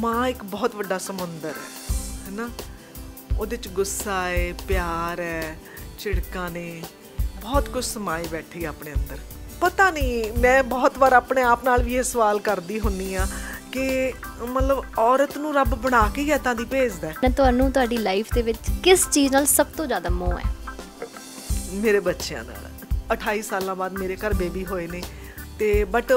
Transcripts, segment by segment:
ਮਾਂ ਇੱਕ ਬਹੁਤ ਵੱਡਾ ਸਮੁੰਦਰ ਹੈ ਹੈਨਾ ਉਹਦੇ ਚ ਗੁੱਸਾ ਹੈ ਪਿਆਰ ਹੈ ਛਿੜਕਾਂ ਨੇ ਬਹੁਤ ਕੁਝ ਸਮਾਈ ਬੈਠੀ ਆਪਣੇ ਅੰਦਰ ਪਤਾ ਨਹੀਂ ਮੈਂ ਬਹੁਤ ਵਾਰ ਆਪਣੇ ਆਪ ਨਾਲ ਵੀ ਇਹ ਸਵਾਲ ਕਰਦੀ ਹੁੰਨੀ ਆ ਕਿ ਮਤਲਬ ਔਰਤ ਨੂੰ ਰੱਬ ਬਣਾ ਕੇ ਹੀ ਇਦਾਂ ਦੀ ਭੇਜਦਾ ਹੈ ਤੁਹਾਨੂੰ ਤੁਹਾਡੀ ਲਾਈਫ ਦੇ ਵਿੱਚ ਕਿਸ ਚੀਜ਼ ਨਾਲ ਸਭ ਤੋਂ ਜ਼ਿਆਦਾ ਮੋਹ ਹੈ ਮੇਰੇ ਬੱਚਿਆਂ ਨਾਲ 28 ਸਾਲਾਂ ਬਾਅਦ ਮੇਰੇ ਘਰ ਬੇਬੀ ਹੋਏ ਨੇ ਤੇ ਬਟ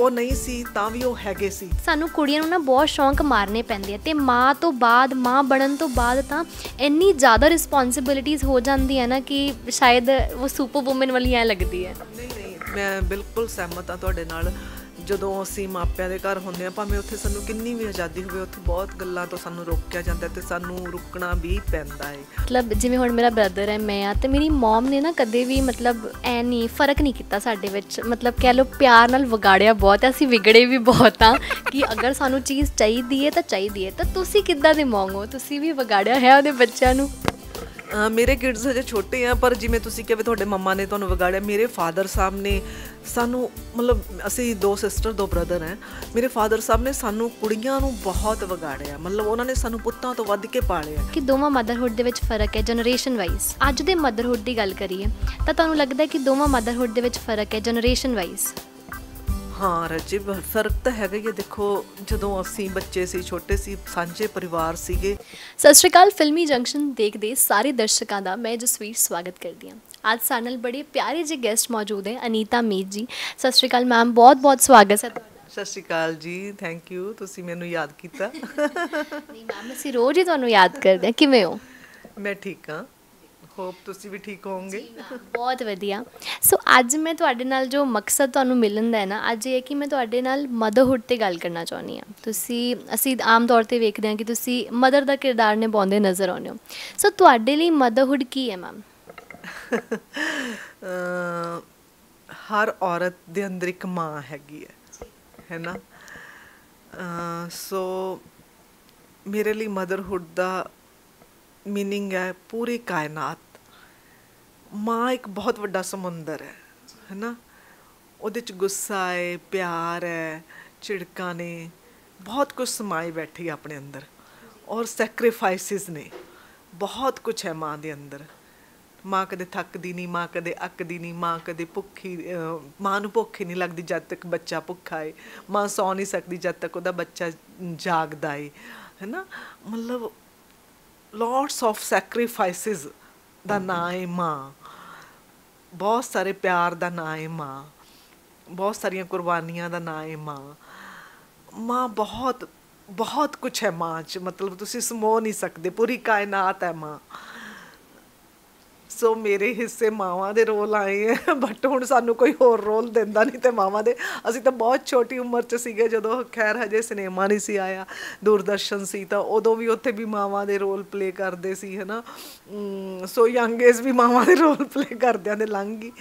ਉਹ ਨਹੀਂ ਸੀ ਤਾਂ ਵੀ ਉਹ ਹੈਗੇ ਸੀ ਸਾਨੂੰ ਕੁੜੀਆਂ ਨੂੰ ਨਾ ਬਹੁਤ ਸ਼ੌਂਕ ਮਾਰਨੇ ਪੈਂਦੇ ਆ ਤੇ ਮਾਂ ਤੋਂ ਬਾਅਦ ਮਾਂ ਬਣਨ ਤੋਂ ਬਾਅਦ ਤਾਂ ਇੰਨੀ ਜ਼ਿਆਦਾ ਰਿਸਪੌਂਸਿਬਿਲਿਟੀਆਂ ਹੋ ਜਾਂਦੀਆਂ ਨਾ ਕਿ ਸ਼ਾਇਦ ਉਹ ਸੁਪਰ ਔਮਨ ਵਾਲੀ ਐ ਲੱਗਦੀ ਹੈ ਨਹੀਂ ਨਹੀਂ ਮੈਂ ਬਿਲਕੁਲ ਸਹਿਮਤ ਆ ਤੁਹਾਡੇ ਨਾਲ ਜਦੋਂ ਅਸੀਂ ਮਾਪਿਆਂ ਦੇ ਘਰ ਹੁੰਦੇ ਆ ਭਾਵੇਂ ਉੱਥੇ ਸਾਨੂੰ ਕਿੰਨੀ ਵੀ ਆਜ਼ਾਦੀ ਹੋਵੇ ਉੱਥੇ ਬਹੁਤ ਗੱਲਾਂ ਤੋਂ ਸਾਨੂੰ ਰੋਕਿਆ ਜਾਂਦਾ ਤੇ ਸਾਨੂੰ ਰੁਕਣਾ ਵੀ ਪੈਂਦਾ ਹੈ ਮਤਲਬ ਜਿਵੇਂ ਹੁਣ ਮੇਰਾ ਬ੍ਰਦਰ ਹੈ ਮੈਂ ਆ ਤੇ ਮੇਰੀ ਮਮ ਨੇ ਨਾ ਕਦੇ ਵੀ ਮਤਲਬ ਐ ਨਹੀਂ ਫਰਕ ਨਹੀਂ ਕੀਤਾ ਸਾਡੇ ਵਿੱਚ ਮਤਲਬ ਕਹਿ ਲੋ ਪਿਆਰ ਨਾਲ ਵਿਗਾੜਿਆ ਬਹੁਤ ਐ ਅਸੀਂ ਵਿਗੜੇ ਵੀ ਬਹੁਤ ਆ ਕਿ ਅਗਰ ਸਾਨੂੰ ਚੀਜ਼ ਚਾਹੀਦੀ ਹੈ ਤਾਂ ਚਾਹੀਦੀ ਹੈ ਤਾਂ ਤੁਸੀਂ ਕਿੱਦਾਂ ਦੇ ਮੰਗੋ ਤੁਸੀਂ ਵੀ ਵਿਗਾੜਿਆ ਹੈ ਉਹਦੇ ਬੱਚਿਆਂ ਨੂੰ ਮੇਰੇ ਕਿਡਸ ਹਜੇ ਛੋਟੇ ਆ ਪਰ ਜਿਵੇਂ ਤੁਸੀਂ ਕਿਹਾ ਵੀ ਤੁਹਾਡੇ ਮੰਮਾ ਨੇ ਤੁਹਾਨੂੰ ਵਿਗਾੜਿਆ ਮੇਰੇ ਫਾਦਰ ਸਾਹਿਬ ਨੇ ਸਾਨੂੰ ਮਤਲਬ ਅਸੀਂ ਦੋ ਸਿਸਟਰ ਦੋ ਬ੍ਰਦਰ ਹੈ ਮੇਰੇ ਫਾਦਰ ਸਾਹਿਬ ਨੇ ਸਾਨੂੰ ਕੁੜੀਆਂ ਨੂੰ ਬਹੁਤ ਵਿਗਾੜਿਆ ਮਤਲਬ ਉਹਨਾਂ ਨੇ ਸਾਨੂੰ ਪੁੱਤਾਂ ਤੋਂ ਵੱਧ ਕੇ ਪਾਲਿਆ ਕਿ ਦੋਵਾਂ ਮਦਰਹੁੱਡ ਦੇ ਵਿੱਚ ਫਰਕ ਹੈ ਜਨਰੇਸ਼ਨ ਵਾਈਜ਼ ਅੱਜ ਦੇ ਮਦਰਹੁੱਡ ਦੀ ਗੱਲ ਕਰੀਏ ਤਾਂ ਤੁਹਾਨੂੰ ਲੱਗਦਾ ਹੈ ਕਿ ਦੋਵਾਂ ਮਦਰਹੁੱਡ ਦੇ ਵਿੱਚ ਫਰਕ ਹੈ ਜਨਰੇਸ਼ਨ ਵਾਈਜ਼ ਹਾਂ ਰਜਿਬ ਫਰਕ ਤਾਂ ਹੈਗਾ ਹੀ ਆ ਦੇਖੋ ਜਦੋਂ ਅਸੀਂ ਬੱਚੇ ਸੀ ਛੋਟੇ ਸੀ ਸਾਂਝੇ ਪਰਿਵਾਰ ਸੀਗੇ ਸਤਿ ਸ਼੍ਰੀ ਅਕਾਲ ਫਿਲਮੀ ਜੰਕਸ਼ਨ ਦੇਖਦੇ ਸਾਰੇ ਦਰਸ਼ਕਾਂ ਦਾ ਮੈਂ ਜਸਵੀਰ ਸਵਾਗਤ ਕਰਦੀ ਹਾਂ ਅੱਜ ਸਾਡੇ ਨਾਲ ਬੜੇ ਪਿਆਰੇ ਜਿਹੇ ਗੈਸਟ ਮੌਜੂਦ ਹੈ ਅਨੀਤਾ ਮੀਤ ਜੀ ਸਤਿ ਸ਼੍ਰੀ ਅਕਾਲ ਮੈਮ ਬਹੁਤ-ਬਹੁਤ ਸਵਾਗਤ ਹੈ ਸਤਿ ਸ਼੍ਰੀ ਅਕਾਲ ਜੀ ਥੈਂਕ ਯੂ ਤੁਸੀਂ ਮੈਨੂੰ ਯਾਦ ਕੀਤਾ ਨਹੀਂ ਮੈਮ ਅਸੀਂ ਰੋਜ਼ ਹੀ ਤੁਹਾਨੂੰ ਯਾਦ ਕਰਦੇ ਹਾਂ ਕਿਵੇਂ ਹੋ ਮੈਂ ਠੀਕ ਹਾਂ ਹੋਪ ਤੁਸੀਂ ਵੀ ਠੀਕ ਹੋਵੋਗੇ ਬਹੁਤ ਵਧੀਆ ਸੋ ਅੱਜ ਮੈਂ ਤੁਹਾਡੇ ਨਾਲ ਜੋ ਮਕਸਦ ਤੁਹਾਨੂੰ ਮਿਲਣ ਦਾ ਹੈ ਨਾ ਅੱਜ ਇਹ ਹੈ ਕਿ ਮੈਂ ਤੁਹਾਡੇ ਨਾਲ ਮਦਰਹੁੱਡ ਤੇ ਗੱਲ ਕਰਨਾ ਚਾਹੁੰਦੀ ਆ ਤੁਸੀਂ ਅਸੀਂ ਆਮ ਤੌਰ ਤੇ ਵੇਖਦੇ ਹਾਂ ਕਿ ਤੁਸੀਂ ਮਦਰ ਦਾ ਕਿਰਦਾਰ ਨਿਭਾਉਂਦੇ ਨਜ਼ਰ ਆਉਂਦੇ ਹੋ ਸੋ ਤੁਹਾਡੇ ਲਈ ਮਦਰਹੁੱਡ ਕੀ ਹੈ ਮੈਮ ਹਰ ਔਰਤ ਦੇ ਅੰਦਰ ਇੱਕ ਮਾਂ ਹੈਗੀ ਹੈ ਹੈਨਾ ਸੋ ਮੇਰੇ ਲਈ ਮਦਰਹੁੱਡ ਦਾ ਮੀਨਿੰਗ ਹੈ ਪੂਰੀ ਕਾਇਨਾਤ ਮਾਂ ਇੱਕ ਬਹੁਤ ਵੱਡਾ ਸਮੁੰਦਰ ਹੈ ਹੈਨਾ ਉਹਦੇ ਚ ਗੁੱਸਾ ਹੈ ਪਿਆਰ ਹੈ ਝਿੜਕਾਂ ਨੇ ਬਹੁਤ ਕੁਝ ਸਮਾਈ ਬੈਠੀ ਆਪਣੇ ਅੰਦਰ ਔਰ ਸੈਕਰੀਫਾਈਸਿਸ ਨੇ ਬਹੁਤ ਕੁਝ ਹੈ ਮਾਂ ਦੇ ਅੰਦਰ ਮਾਂ ਕਦੇ ਥੱਕਦੀ ਨਹੀਂ ਮਾਂ ਕਦੇ ਅੱਕਦੀ ਨਹੀਂ ਮਾਂ ਕਦੇ ਭੁੱਖੀ ਮਾਂ ਨੂੰ ਭੁੱਖੀ ਨਹੀਂ ਲੱਗਦੀ ਜਦ ਤੱਕ ਬੱਚਾ ਭੁੱਖਾ ਹੈ ਮਾਂ ਸੌ ਨਹੀਂ ਸਕਦੀ ਜਦ ਤੱਕ ਉਹਦਾ ਬੱਚਾ ਜਾਗਦਾ ਹੈ ਹੈਨਾ ਮਤਲਬ ਲੋਟਸ ਆਫ ਸੈਕਰੀਫਾਈਸਿਸ ਦਾ ਨਾਂ ਮਾਂ ਬਹੁਤ ਸਾਰੇ ਪਿਆਰ ਦਾ ਨਾਂ ਮਾਂ ਬਹੁਤ ਸਾਰੀਆਂ ਕੁਰਬਾਨੀਆਂ ਦਾ ਨਾਂ ਮਾਂ ਮਾਂ ਬਹੁਤ ਬਹੁਤ ਕੁਝ ਹੈ ਮਾਂ 'ਚ ਮਤਲਬ ਤੁਸੀਂ ਸਮੋ ਨਹੀਂ ਸਕਦੇ ਪੂਰੀ ਕਾਇਨਾਤ ਹੈ ਮਾਂ ਸੋ ਮੇਰੇ ਹਿੱਸੇ ਮਾਵਾਂ ਦੇ ਰੋਲ ਆਏ ਆ ਬਟ ਹੁਣ ਸਾਨੂੰ ਕੋਈ ਹੋਰ ਰੋਲ ਦਿੰਦਾ ਨਹੀਂ ਤੇ ਮਾਵਾਂ ਦੇ ਅਸੀਂ ਤਾਂ ਬਹੁਤ ਛੋਟੀ ਉਮਰ 'ਚ ਸੀਗੇ ਜਦੋਂ ਖੈਰ ਹਜੇ ਸਿਨੇਮਾ ਨਹੀਂ ਸੀ ਆਇਆ ਦੂਰਦਰਸ਼ਨ ਸੀ ਤਾਂ ਉਦੋਂ ਵੀ ਉੱਥੇ ਵੀ ਮਾਵਾਂ ਦੇ ਰੋਲ ਪਲੇ ਕਰਦੇ ਸੀ ਹਨਾ ਸੋ ਯੰਗ ਏਜ ਵੀ ਮਾਵਾਂ ਦੇ ਰੋਲ ਪਲੇ ਕਰਦਿਆਂ ਦੇ ਲੰਘ ਗਈ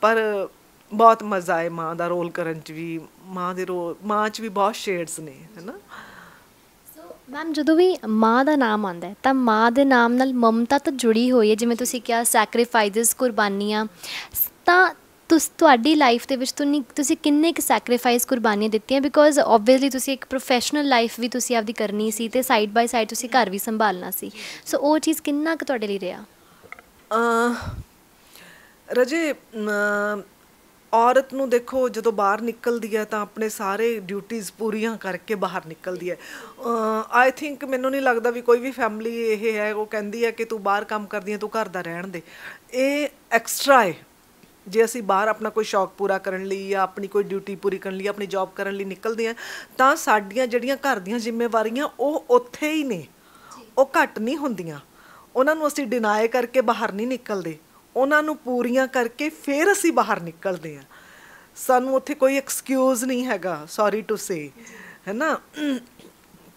ਪਰ ਬਹੁਤ ਮਜ਼ਾ ਆਇਆ ਮਾਂ ਦਾ ਰੋਲ ਕਰਨ 'ਚ ਵੀ ਮਾਂ ਦੇ ਰੋਲ ਮਾਂ 'ਚ ਵੀ ਬਹੁਤ ਸ਼ੇਡਸ ਨੇ ਹਨਾ ਮੈਮ ਜਦੋਂ ਵੀ ਮਾਂ ਦਾ ਨਾਮ ਆਉਂਦਾ ਤਾਂ ਮਾਂ ਦੇ ਨਾਮ ਨਾਲ ਮਮਤਾ ਤਾਂ ਜੁੜੀ ਹੋਈ ਹੈ ਜਿਵੇਂ ਤੁਸੀਂ ਕਿਹਾ ਸੈਕਰੀਫਾਈਸਸ ਕੁਰਬਾਨੀਆਂ ਤਾਂ ਤੁਸ ਤੁਹਾਡੀ ਲਾਈਫ ਦੇ ਵਿੱਚ ਤੁਸੀਂ ਤੁਸੀਂ ਕਿੰਨੇ ਕੁ ਸੈਕਰੀਫਾਈਸ ਕੁਰਬਾਨੀਆਂ ਦਿੱਤੀਆਂ ਬਿਕੋਜ਼ ਆਬਵੀਅਸਲੀ ਤੁਸੀਂ ਇੱਕ ਪ੍ਰੋਫੈਸ਼ਨਲ ਲਾਈਫ ਵੀ ਤੁਸੀਂ ਆਪਦੀ ਕਰਨੀ ਸੀ ਤੇ ਸਾਈਡ ਬਾਈ ਸਾਈਡ ਤੁਸੀਂ ਘਰ ਵੀ ਸੰਭਾਲਣਾ ਸੀ ਸੋ ਉਹ ਚੀਜ਼ ਕਿੰਨਾ ਕੁ ਤੁਹਾਡੇ ਲਈ ਰਿਹਾ ਅ ਰਜੇ ਔਰਤ ਨੂੰ ਦੇਖੋ ਜਦੋਂ ਬਾਹਰ ਨਿਕਲਦੀ ਹੈ ਤਾਂ ਆਪਣੇ ਸਾਰੇ ਡਿਊਟੀਆਂ ਪੂਰੀਆਂ ਕਰਕੇ ਬਾਹਰ ਨਿਕਲਦੀ ਹੈ ਆਈ ਥਿੰਕ ਮੈਨੂੰ ਨਹੀਂ ਲੱਗਦਾ ਵੀ ਕੋਈ ਵੀ ਫੈਮਿਲੀ ਇਹ ਹੈ ਉਹ ਕਹਿੰਦੀ ਹੈ ਕਿ ਤੂੰ ਬਾਹਰ ਕੰਮ ਕਰਦੀ ਹੈ ਤੂੰ ਘਰ ਦਾ ਰਹਿਣ ਦੇ ਇਹ ਐਕਸਟਰਾ ਹੈ ਜੇ ਅਸੀਂ ਬਾਹਰ ਆਪਣਾ ਕੋਈ ਸ਼ੌਕ ਪੂਰਾ ਕਰਨ ਲਈ ਜਾਂ ਆਪਣੀ ਕੋਈ ਡਿਊਟੀ ਪੂਰੀ ਕਰਨ ਲਈ ਆਪਣੀ ਜੌਬ ਕਰਨ ਲਈ ਨਿਕਲਦੇ ਆ ਤਾਂ ਸਾਡੀਆਂ ਜਿਹੜੀਆਂ ਘਰ ਦੀਆਂ ਜ਼ਿੰਮੇਵਾਰੀਆਂ ਉਹ ਉੱਥੇ ਹੀ ਨੇ ਉਹ ਘੱਟ ਨਹੀਂ ਹੁੰਦੀਆਂ ਉਹਨਾਂ ਨੂੰ ਅਸੀਂ ਡਿਨਾਈ ਕਰਕੇ ਬਾਹਰ ਨਹੀਂ ਨਿਕਲਦੇ ਉਹਨਾਂ ਨੂੰ ਪੂਰੀਆਂ ਕਰਕੇ ਫਿਰ ਅਸੀਂ ਬਾਹਰ ਨਿਕਲਦੇ ਆ ਸਾਨੂੰ ਉੱਥੇ ਕੋਈ ਐਕਸਕਿਊਜ਼ ਨਹੀਂ ਹੈਗਾ ਸੌਰੀ ਟੂ ਸੇ ਹੈਨਾ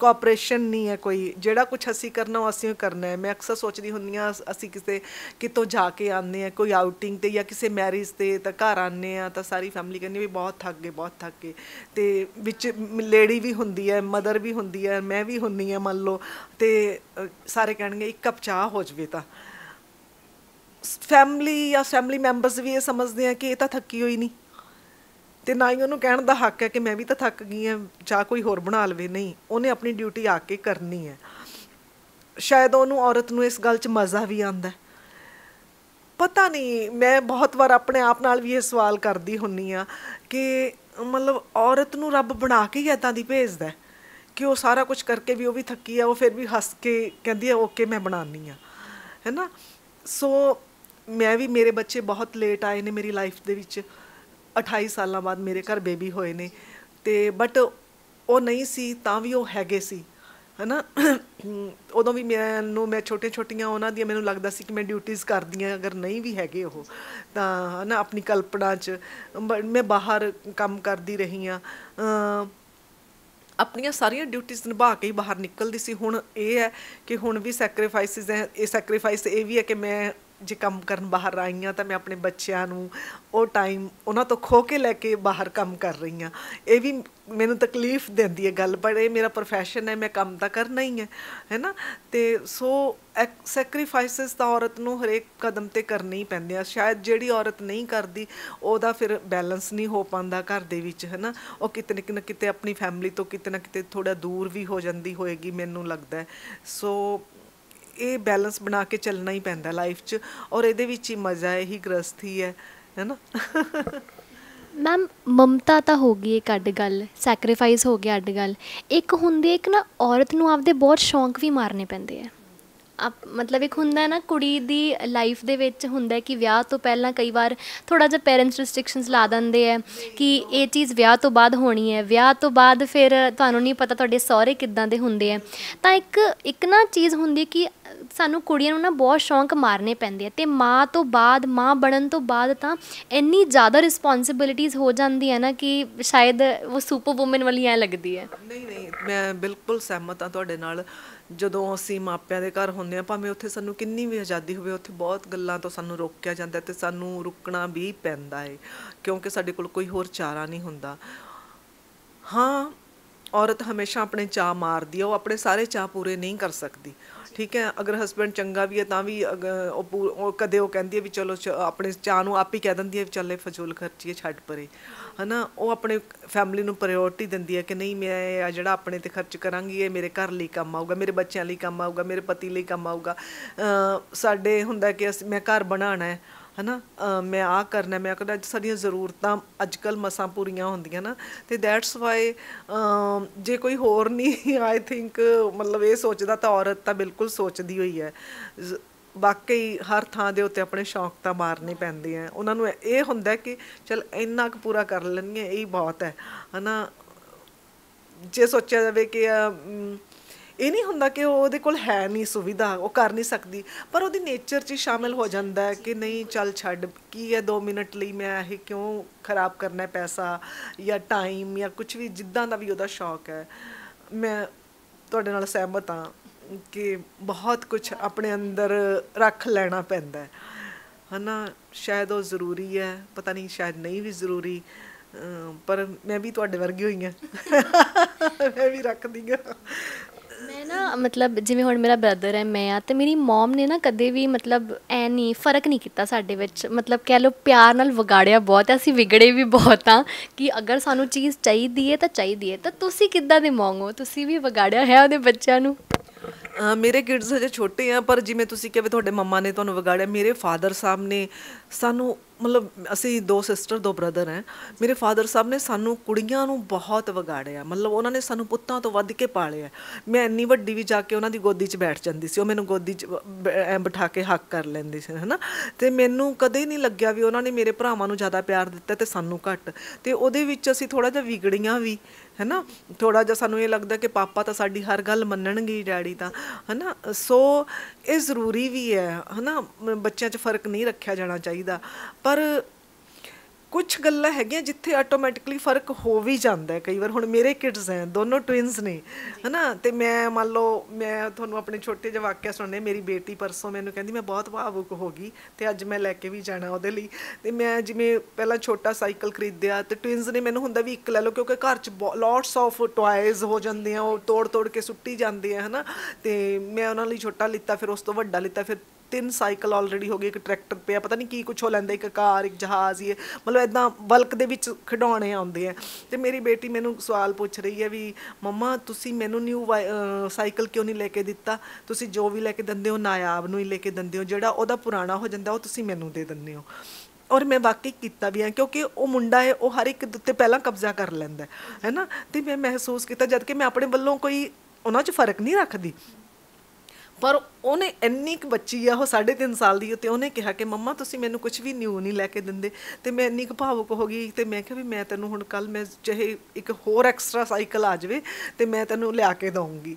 ਕੋਆਪਰੇਸ਼ਨ ਨਹੀਂ ਹੈ ਕੋਈ ਜਿਹੜਾ ਕੁਝ ਅਸੀਂ ਕਰਨਾ ਉਹ ਅਸੀਂ ਕਰਨਾ ਹੈ ਮੈਂ ਅਕਸਰ ਸੋਚਦੀ ਹੁੰਦੀ ਆ ਅਸੀਂ ਕਿਸੇ ਕਿਤੋਂ ਜਾ ਕੇ ਆਉਂਦੇ ਆ ਕੋਈ ਆਊਟਿੰਗ ਤੇ ਜਾਂ ਕਿਸੇ ਮੈਰਿਜ ਤੇ ਤਾਂ ਘਰ ਆਉਂਦੇ ਆ ਤਾਂ ਸਾਰੀ ਫੈਮਿਲੀ ਕਹਿੰਦੀ ਵੀ ਬਹੁਤ ਥੱਕ ਗਏ ਬਹੁਤ ਥੱਕ ਗਏ ਤੇ ਵਿੱਚ ਲੇਡੀ ਵੀ ਹੁੰਦੀ ਹੈ ਮਦਰ ਵੀ ਹੁੰਦੀ ਹੈ ਮੈਂ ਵੀ ਹੁੰਨੀ ਆ ਮੰਨ ਲਓ ਤੇ ਸਾਰੇ ਕਹਿਣਗੇ ਇੱਕ ਕੱਪ ਚਾਹ ਹੋ ਜਵੇ ਤਾਂ ਫੈਮਿਲੀ ਜਾਂ ਫੈਮਿਲੀ ਮੈਂਬਰਸ ਵੀ ਇਹ ਸਮਝਦੇ ਆ ਕਿ ਇਹ ਤਾਂ ਥੱਕੀ ਹੋਈ ਨਹੀਂ ਤੇ ਨਾ ਹੀ ਉਹਨੂੰ ਕਹਿਣ ਦਾ ਹੱਕ ਹੈ ਕਿ ਮੈਂ ਵੀ ਤਾਂ ਥੱਕ ਗਈ ਆ ਜਾਂ ਕੋਈ ਹੋਰ ਬਣਾ ਲਵੇ ਨਹੀਂ ਉਹਨੇ ਆਪਣੀ ਡਿਊਟੀ ਆ ਕੇ ਕਰਨੀ ਹੈ ਸ਼ਾਇਦ ਉਹਨੂੰ ਔਰਤ ਨੂੰ ਇਸ ਗੱਲ 'ਚ ਮਜ਼ਾ ਵੀ ਆਉਂਦਾ ਪਤਾ ਨਹੀਂ ਮੈਂ ਬਹੁਤ ਵਾਰ ਆਪਣੇ ਆਪ ਨਾਲ ਵੀ ਇਹ ਸਵਾਲ ਕਰਦੀ ਹੁੰਨੀ ਆ ਕਿ ਮਤਲਬ ਔਰਤ ਨੂੰ ਰੱਬ ਬਣਾ ਕੇ ਹੀ ਇਦਾਂ ਦੀ ਭੇਜਦਾ ਕਿ ਉਹ ਸਾਰਾ ਕੁਝ ਕਰਕੇ ਵੀ ਉਹ ਵੀ ਥੱਕੀ ਆ ਉਹ ਫਿਰ ਵੀ ਹੱਸ ਕੇ ਕਹਿੰਦੀ ਆ ਓਕੇ ਮੈਂ ਬਣਾਉਣੀ ਆ ਹੈਨਾ ਸੋ ਮੈਂ ਵੀ ਮੇਰੇ ਬੱਚੇ ਬਹੁਤ ਲੇਟ ਆਏ ਨੇ ਮੇਰੀ ਲਾਈਫ ਦੇ ਵਿੱਚ 28 ਸਾਲਾਂ ਬਾਅਦ ਮੇਰੇ ਘਰ ਬੇਬੀ ਹੋਏ ਨੇ ਤੇ ਬਟ ਉਹ ਨਹੀਂ ਸੀ ਤਾਂ ਵੀ ਉਹ ਹੈਗੇ ਸੀ ਹਨਾ ਉਦੋਂ ਵੀ ਮੈਨੂੰ ਮੈਂ ਛੋਟੇ ਛੋਟੀਆਂ ਉਹਨਾਂ ਦੀ ਮੈਨੂੰ ਲੱਗਦਾ ਸੀ ਕਿ ਮੈਂ ਡਿਊਟੀਆਂ ਕਰਦੀਆਂ ਅਗਰ ਨਹੀਂ ਵੀ ਹੈਗੇ ਉਹ ਤਾਂ ਹਨਾ ਆਪਣੀ ਕਲਪਨਾ 'ਚ ਮੈਂ ਬਾਹਰ ਕੰਮ ਕਰਦੀ ਰਹੀ ਆ ਆਪਣੀਆਂ ਸਾਰੀਆਂ ਡਿਊਟੀਆਂ ਨਿਭਾ ਕੇ ਹੀ ਬਾਹਰ ਨਿਕਲਦੀ ਸੀ ਹੁਣ ਇਹ ਹੈ ਕਿ ਹੁਣ ਵੀ ਸੈਕਰੀਫਾਈਸਿਸ ਹੈ ਇਹ ਸੈਕਰੀਫਾਈਸ ਇਹ ਵੀ ਹੈ ਕਿ ਮੈਂ ਜੇ ਕੰਮ ਕਰਨ ਬਾਹਰ ਆਈ ਤਾਂ ਮੈਂ ਆਪਣੇ ਬੱਚਿਆਂ ਨੂੰ ਉਹ ਟਾਈਮ ਉਹਨਾਂ ਤੋਂ ਖੋ ਕੇ ਲੈ ਕੇ ਬਾਹਰ ਕੰਮ ਕਰ ਰਹੀ ਇਹ ਵੀ ਮੈਨੂੰ ਤਕਲੀਫ ਦਿੰਦੀ ਹੈ ਗੱਲ ਪਰ ਇਹ ਮੇਰਾ profession ਹੈ ਮੈਂ ਕੰਮ ਤਾਂ ਕਰਨਾ ਹੀ ਹੈ ਹੈਨਾ ਤੇ ਸੋ ਸੈਕਰੀਫਾਈਸਸ ਤਾਂ ਔਰਤ ਨੂੰ ਹਰੇਕ ਕਦਮ ਤੇ ਕਰਨੇ ਹੀ ਪੈਂਦੇ ਆ ਸ਼ਾਇਦ ਜਿਹੜੀ ਔਰਤ ਨਹੀਂ ਕਰਦੀ ਉਹਦਾ ਫਿਰ ਬੈਲੈਂਸ ਨਹੀਂ ਹੋ ਪਾਉਂਦਾ ਘਰ ਦੇ ਵਿੱਚ ਹੈਨਾ ਉਹ ਕਿਤੇ ਨਾ ਕਿਤੇ ਆਪਣੀ ਫੈਮਿਲੀ ਤੋਂ ਕਿਤੇ ਨਾ ਕਿਤੇ ਥੋੜਾ ਦੂਰ ਵੀ ਹੋ ਜਾਂਦੀ ਹੋਏਗੀ ਮੈਨੂੰ ਲੱਗਦਾ ਸੋ ਇਹ ਬੈਲੈਂਸ ਬਣਾ ਕੇ ਚੱਲਣਾ ਹੀ ਪੈਂਦਾ ਲਾਈਫ 'ਚ ਔਰ ਇਹਦੇ ਵਿੱਚ ਹੀ ਮਜ਼ਾ ਹੈ ਹੀ ਗ੍ਰਸਥੀ ਹੈ ਹੈਨਾ ਮੈਮ ਮਮਤਾ ਤਾਂ ਹੋ ਗਈ ਇੱਕ ਅੱਡ ਗੱਲ ਸੈਕਰੀਫਾਈਸ ਹੋ ਗਿਆ ਅੱਡ ਗੱਲ ਇੱਕ ਹੁੰਦੀ ਇੱਕ ਨਾ ਔਰਤ ਨੂੰ ਆਪਦੇ ਬਹੁਤ ਸ਼ੌਂਕ ਵੀ ਮਾਰਨੇ ਪੈਂਦੇ ਆ ਮਤਲਬ ਇੱਕ ਹੁੰਦਾ ਹੈ ਨਾ ਕੁੜੀ ਦੀ ਲਾਈਫ ਦੇ ਵਿੱਚ ਹੁੰਦਾ ਹੈ ਕਿ ਵਿਆਹ ਤੋਂ ਪਹਿਲਾਂ ਕਈ ਵਾਰ ਥੋੜਾ ਜਿਹਾ ਪੇਰੈਂਟਸ ਰੈਸਟ੍ਰਿਕਸ਼ਨਸ ਲਾ ਦਿੰਦੇ ਆ ਕਿ ਇਹ ਚੀਜ਼ ਵਿਆਹ ਤੋਂ ਬਾਅਦ ਹੋਣੀ ਹੈ ਵਿਆਹ ਤੋਂ ਬਾਅਦ ਫਿਰ ਤੁਹਾਨੂੰ ਨਹੀਂ ਪਤਾ ਤੁਹਾਡੇ ਸਹੁਰੇ ਕਿੱਦਾਂ ਦੇ ਹੁੰਦੇ ਆ ਤਾਂ ਇੱਕ ਇੱਕ ਨਾ ਚੀਜ਼ ਹੁੰਦੀ ਕਿ ਸਾਨੂੰ ਕੁੜੀਆਂ ਨੂੰ ਨਾ ਬਹੁਤ ਸ਼ੌਂਕ ਮਾਰਨੇ ਪੈਂਦੇ ਆ ਤੇ ਮਾਂ ਤੋਂ ਬਾਅਦ ਮਾਂ ਬਣਨ ਤੋਂ ਬਾਅਦ ਤਾਂ ਇੰਨੀ ਜ਼ਿਆਦਾ ਰਿਸਪੌਂਸਿਬਿਲਿਟੀਜ਼ ਹੋ ਜਾਂਦੀਆਂ ਨਾ ਕਿ ਸ਼ਾਇਦ ਉਹ ਸੁਪਰ ਔਮਨ ਵਾਲੀ ਐ ਲੱਗਦੀ ਹੈ ਨਹੀਂ ਨਹੀਂ ਮੈਂ ਬਿਲਕੁਲ ਸਹਿਮਤ ਹਾਂ ਤੁਹਾਡੇ ਨਾਲ ਜਦੋਂ ਅਸੀਂ ਮਾਪਿਆਂ ਦੇ ਘਰ ਹੁੰਦੇ ਆ ਭਾਵੇਂ ਉੱਥੇ ਸਾਨੂੰ ਕਿੰਨੀ ਵੀ ਆਜ਼ਾਦੀ ਹੋਵੇ ਉੱਥੇ ਬਹੁਤ ਗੱਲਾਂ ਤੋਂ ਸਾਨੂੰ ਰੋਕਿਆ ਜਾਂਦਾ ਤੇ ਸਾਨੂੰ ਰੁਕਣਾ ਵੀ ਪੈਂਦਾ ਏ ਕਿਉਂਕਿ ਸਾਡੇ ਕੋਲ ਕੋਈ ਹੋਰ ਚਾਰਾ ਨਹੀਂ ਹੁੰਦਾ ਹਾਂ ਔਰਤ ਹਮੇਸ਼ਾ ਆਪਣੇ ਚਾਹ ਮਾਰਦੀ ਆ ਉਹ ਆਪਣੇ ਸਾਰੇ ਚਾਹ ਪੂਰੇ ਨਹੀਂ ਕਰ ਸਕਦੀ ਠੀਕ ਹੈ ਅਗਰ ਹਸਬੰਡ ਚੰਗਾ ਵੀ ਹੈ ਤਾਂ ਵੀ ਉਹ ਕਦੇ ਉਹ ਕਹਿੰਦੀ ਹੈ ਵੀ ਚਲੋ ਆਪਣੇ ਚਾਹ ਨੂੰ ਆਪ ਹੀ ਕਹਿ ਦਿੰਦੀ ਹੈ ਚੱਲੇ ਫਜ਼ੂਲ ਖਰਚੀਏ ਛੱਡ ਪਰੇ ਹਨਾ ਉਹ ਆਪਣੇ ਫੈਮਿਲੀ ਨੂੰ ਪ੍ਰਾਇੋਰਟੀ ਦਿੰਦੀ ਹੈ ਕਿ ਨਹੀਂ ਮੈਂ ਇਹ ਜਿਹੜਾ ਆਪਣੇ ਤੇ ਖਰਚ ਕਰਾਂਗੀ ਇਹ ਮੇਰੇ ਘਰ ਲਈ ਕੰਮ ਆਊਗਾ ਮੇਰੇ ਬੱਚਿਆਂ ਲਈ ਕੰਮ ਆਊਗਾ ਮੇਰੇ ਪਤੀ ਲਈ ਕੰਮ ਆਊਗਾ ਸਾਡੇ ਹੁੰਦਾ ਕਿ ਮੈਂ ਘਰ ਬਣਾਉਣਾ ਹੈ ਹਨਾ ਮੈਂ ਆ ਕਰਨਾ ਮੈਂ ਕਹਿੰਦਾ ਸਾਡੀਆਂ ਜ਼ਰੂਰਤਾਂ ਅੱਜਕੱਲ ਮਸਾਂ ਪੂਰੀਆਂ ਹੁੰਦੀਆਂ ਨਾ ਤੇ ਦੈਟਸ ਵਾਈ ਜੇ ਕੋਈ ਹੋਰ ਨਹੀਂ ਆਈ ਥਿੰਕ ਮਤਲਬ ਇਹ ਸੋਚਦਾ ਤਾਂ ਔਰਤ ਤਾਂ ਬਿਲਕੁਲ ਸੋਚਦੀ ਹੋਈ ਹੈ ਬਾਕੀ ਹਰ ਥਾਂ ਦੇ ਉੱਤੇ ਆਪਣੇ ਸ਼ੌਕ ਤਾਂ ਮਾਰਨੇ ਪੈਂਦੇ ਆ ਉਹਨਾਂ ਨੂੰ ਇਹ ਹੁੰਦਾ ਕਿ ਚਲ ਇੰਨਾ ਕੁ ਪੂਰਾ ਕਰ ਹੈ ਇਹ ਬਹੁਤ ਹੈ ਹਨਾ ਜੇ ਸੋਚਿਆ ਜਾਵੇ ਕਿ ਇਹ ਨਹੀਂ ਹੁੰਦਾ ਕਿ ਉਹਦੇ ਕੋਲ ਹੈ ਨਹੀਂ ਸੁਵਿਧਾ ਉਹ ਕਰ ਨਹੀਂ ਸਕਦੀ ਪਰ ਉਹਦੀ ਨੇਚਰ 'ਚ ਸ਼ਾਮਿਲ ਹੋ ਜਾਂਦਾ ਹੈ ਕਿ ਨਹੀਂ ਚੱਲ ਛੱਡ ਕੀ ਹੈ 2 ਮਿੰਟ ਲਈ ਮੈਂ ਇਹ ਕਿਉਂ ਖਰਾਬ ਕਰਨਾ ਪੈਸਾ ਜਾਂ ਟਾਈਮ ਜਾਂ ਕੁਝ ਵੀ ਜਿੱਦਾਂ ਦਾ ਵੀ ਉਹਦਾ ਸ਼ੌਕ ਹੈ ਮੈਂ ਤੁਹਾਡੇ ਨਾਲ ਸਹਿਮਤ ਹਾਂ ਕਿ ਬਹੁਤ ਕੁਝ ਆਪਣੇ ਅੰਦਰ ਰੱਖ ਲੈਣਾ ਪੈਂਦਾ ਹੈ ਹਨਾ ਸ਼ਾਇਦ ਉਹ ਜ਼ਰੂਰੀ ਹੈ ਪਤਾ ਨਹੀਂ ਸ਼ਾਇਦ ਨਹੀਂ ਵੀ ਜ਼ਰੂਰੀ ਪਰ ਮੈਂ ਵੀ ਤੁਹਾਡੇ ਵਰਗੀ ਹੋਈ ਹਾਂ ਮੈਂ ਵੀ ਰੱਖਦੀ ਹਾਂ ਮੈਂ ਨਾ ਮਤਲਬ ਜਿਵੇਂ ਹੁਣ ਮੇਰਾ ਬ੍ਰਦਰ ਹੈ ਮੈਂ ਆ ਤੇ ਮੇਰੀ ਮਮ ਨੇ ਨਾ ਕਦੇ ਵੀ ਮਤਲਬ ਐ ਨਹੀਂ ਫਰਕ ਨਹੀਂ ਕੀਤਾ ਸਾਡੇ ਵਿੱਚ ਮਤਲਬ ਕਹਿ ਲੋ ਪਿਆਰ ਨਾਲ ਵਿਗਾੜਿਆ ਬਹੁਤ ਐ ਅਸੀਂ ਵਿਗੜੇ ਵੀ ਬਹੁਤ ਆ ਕਿ ਅਗਰ ਸਾਨੂੰ ਚੀਜ਼ ਚਾਹੀਦੀ ਹੈ ਤਾਂ ਚਾਹੀਦੀ ਹੈ ਤਾਂ ਤੁਸੀਂ ਕਿੱਦਾਂ ਦੇ ਮੰਗੋ ਤੁਸੀਂ ਵੀ ਵਿਗਾੜਿਆ ਹੈ ਉਹਦੇ ਬੱਚਿਆਂ ਨੂੰ ਮੇਰੇ ਕਿਡਸ ਹਜੇ ਛੋਟੇ ਆ ਪਰ ਜਿਵੇਂ ਤੁਸੀਂ ਕਿਹਾ ਵੀ ਤੁਹਾਡੇ ਮੰਮਾ ਨੇ ਤੁਹਾਨੂੰ ਵਿਗਾੜਿਆ ਮੇਰੇ ਫਾਦਰ ਸਾਹਿਬ ਨੇ ਸਾਨੂੰ ਮਤਲਬ ਅਸੀਂ ਦੋ ਸਿਸਟਰ ਦੋ ਬ੍ਰਦਰ ਹੈ ਮੇਰੇ ਫਾਦਰ ਸਾਹਿਬ ਨੇ ਸਾਨੂੰ ਕੁੜੀਆਂ ਨੂੰ ਬਹੁਤ ਵਿਗਾੜਿਆ ਮਤਲਬ ਉਹਨਾਂ ਨੇ ਸਾਨੂੰ ਪੁੱਤਾਂ ਤੋਂ ਵੱਧ ਕੇ ਪਾਲਿਆ ਮੈਂ ਇੰਨੀ ਵੱਡੀ ਵੀ ਜਾ ਕੇ ਉਹਨਾਂ ਦੀ ਗੋਦੀ 'ਚ ਬੈਠ ਜਾਂਦੀ ਸੀ ਉਹ ਮੈਨੂੰ ਗੋਦੀ 'ਚ ਬਿਠਾ ਕੇ ਹੱਕ ਕਰ ਲੈਂਦੇ ਸੀ ਹਨਾ ਤੇ ਮੈਨੂੰ ਕਦੇ ਨਹੀਂ ਲੱਗਿਆ ਵੀ ਉਹਨਾਂ ਨੇ ਮੇਰੇ ਭਰਾਵਾਂ ਨੂੰ ਜ਼ਿਆਦਾ ਪਿਆਰ ਦਿੱਤਾ ਤੇ ਸਾਨੂੰ ਘੱਟ ਤੇ ਉਹਦੇ ਵਿੱਚ ਅਸੀਂ ਥੋੜਾ ਜਿਹਾ ਵਿਗੜੀਆਂ ਵੀ ਹੈਨਾ ਥੋੜਾ ਜਿਹਾ ਸਾਨੂੰ ਇਹ ਲੱਗਦਾ ਕਿ ਪਾਪਾ ਤਾਂ ਸਾਡੀ ਹਰ ਗੱਲ ਮੰਨਣਗੇ ਡੈਡੀ ਤਾਂ ਹੈਨਾ ਸੋ ਇਹ ਜ਼ਰੂਰੀ ਵੀ ਹੈ ਹੈਨਾ ਬੱਚਿਆਂ 'ਚ ਫਰਕ ਨਹੀਂ ਰੱਖਿਆ ਜਾਣਾ ਚਾਹੀਦਾ ਪਰ ਪਰ ਕੁਝ ਗੱਲਾਂ ਹੈਗੀਆਂ ਜਿੱਥੇ ਆਟੋਮੈਟਿਕਲੀ ਫਰਕ ਹੋ ਵੀ ਜਾਂਦਾ ਹੈ ਕਈ ਵਾਰ ਹੁਣ ਮੇਰੇ ਕਿਡਸ ਐ ਦੋਨੋਂ ਟਵਿਨਸ ਨੇ ਹਨਾ ਤੇ ਮੈਂ ਮੰਨ ਲਓ ਮੈਂ ਤੁਹਾਨੂੰ ਆਪਣੇ ਛੋਟੇ ਜਿਹੇ ਵਾਕਿਆ ਸੁਣਨੇ ਮੇਰੀ ਬੇਟੀ ਪਰਸੋਂ ਮੈਨੂੰ ਕਹਿੰਦੀ ਮੈਂ ਬਹੁਤ ਭਾਵੁਕ ਹੋ ਗਈ ਤੇ ਅੱਜ ਮੈਂ ਲੈ ਕੇ ਵੀ ਜਾਣਾ ਉਹਦੇ ਲਈ ਤੇ ਮੈਂ ਜਿਵੇਂ ਪਹਿਲਾਂ ਛੋਟਾ ਸਾਈਕਲ ਖਰੀਦਿਆ ਤੇ ਟਵਿਨਸ ਨੇ ਮੈਨੂੰ ਹੁੰਦਾ ਵੀ ਇੱਕ ਲੈ ਲਓ ਕਿਉਂਕਿ ਘਰ 'ਚ ਲੋਟਸ ਆਫ ਟੁਆਇਜ਼ ਹੋ ਜਾਂਦੇ ਆ ਉਹ ਤੋੜ ਤੋੜ ਕੇ ਸੁੱਟੀ ਜਾਂਦੇ ਆ ਹਨਾ ਤੇ ਮੈਂ ਉਹਨਾਂ ਲਈ ਛੋਟਾ ਲਿੱਤਾ ਫਿਰ ਉਸ ਤੋਂ ਵੱਡਾ ਲਿੱਤਾ ਫਿਰ ਤਿੰਨ ਸਾਈਕਲ ਆਲਰੇਡੀ ਹੋ ਗਏ ਇੱਕ ਟਰੈਕਟਰ ਪਿਆ ਪਤਾ ਨਹੀਂ ਕੀ ਕੁਝ ਹੋ ਲੈਂਦਾ ਇੱਕ ਕਾਰ ਇੱਕ ਜਹਾਜ਼ ਇਹ ਮਤਲਬ ਇਦਾਂ ਬਲਕ ਦੇ ਵਿੱਚ ਖਿਡੌਣੇ ਆਉਂਦੇ ਆ ਤੇ ਮੇਰੀ ਬੇਟੀ ਮੈਨੂੰ ਸਵਾਲ ਪੁੱਛ ਰਹੀ ਹੈ ਵੀ ਮੰਮਾ ਤੁਸੀਂ ਮੈਨੂੰ ਨਿਊ ਸਾਈਕਲ ਕਿਉਂ ਨਹੀਂ ਲੈ ਕੇ ਦਿੱਤਾ ਤੁਸੀਂ ਜੋ ਵੀ ਲੈ ਕੇ ਦਿੰਦੇ ਹੋ ਨਾਇਆਬ ਨੂੰ ਹੀ ਲੈ ਕੇ ਦਿੰਦੇ ਹੋ ਜਿਹੜਾ ਉਹਦਾ ਪੁਰਾਣਾ ਹੋ ਜਾਂਦਾ ਉਹ ਤੁਸੀਂ ਮੈਨੂੰ ਦੇ ਦਿੰਦੇ ਹੋ ਔਰ ਮੈਂ ਵਾਕਈ ਕੀਤਾ ਵੀ ਆ ਕਿਉਂਕਿ ਉਹ ਮੁੰਡਾ ਹੈ ਉਹ ਹਰ ਇੱਕ ਉੱਤੇ ਪਹਿਲਾਂ ਕਬਜ਼ਾ ਕਰ ਲੈਂਦਾ ਹੈ ਹੈਨਾ ਤੇ ਮੈਂ ਮਹਿਸੂਸ ਕੀਤਾ ਜਦ ਕਿ ਮੈਂ ਆਪਣੇ ਵੱਲੋਂ ਕੋਈ ਉਹਨਾਂ 'ਚ ਫਰਕ ਨਹੀਂ ਰੱਖਦੀ ਪਰ ਉਹਨੇ ਇੰਨੀ ਕੁ ਬੱਚੀ ਆ ਉਹ 3.5 ਸਾਲ ਦੀ ਤੇ ਉਹਨੇ ਕਿਹਾ ਕਿ ਮੰਮਾ ਤੁਸੀਂ ਮੈਨੂੰ ਕੁਝ ਵੀ ਨਿਊ ਨਹੀਂ ਲੈ ਕੇ ਦਿੰਦੇ ਤੇ ਮੈਂ ਇੰਨੀ ਕੁ ਭਾਵੁਕ ਹੋ ਗਈ ਤੇ ਮੈਂ ਕਿਹਾ ਵੀ ਮੈਂ ਤੈਨੂੰ ਹੁਣ ਕੱਲ ਮੈਂ ਚਾਹੇ ਇੱਕ ਹੋਰ ਐਕਸਟਰਾ ਸਾਈਕਲ ਆ ਜਾਵੇ ਤੇ ਮੈਂ ਤੈਨੂੰ ਲਿਆ ਕੇ ਦਵਾਂਗੀ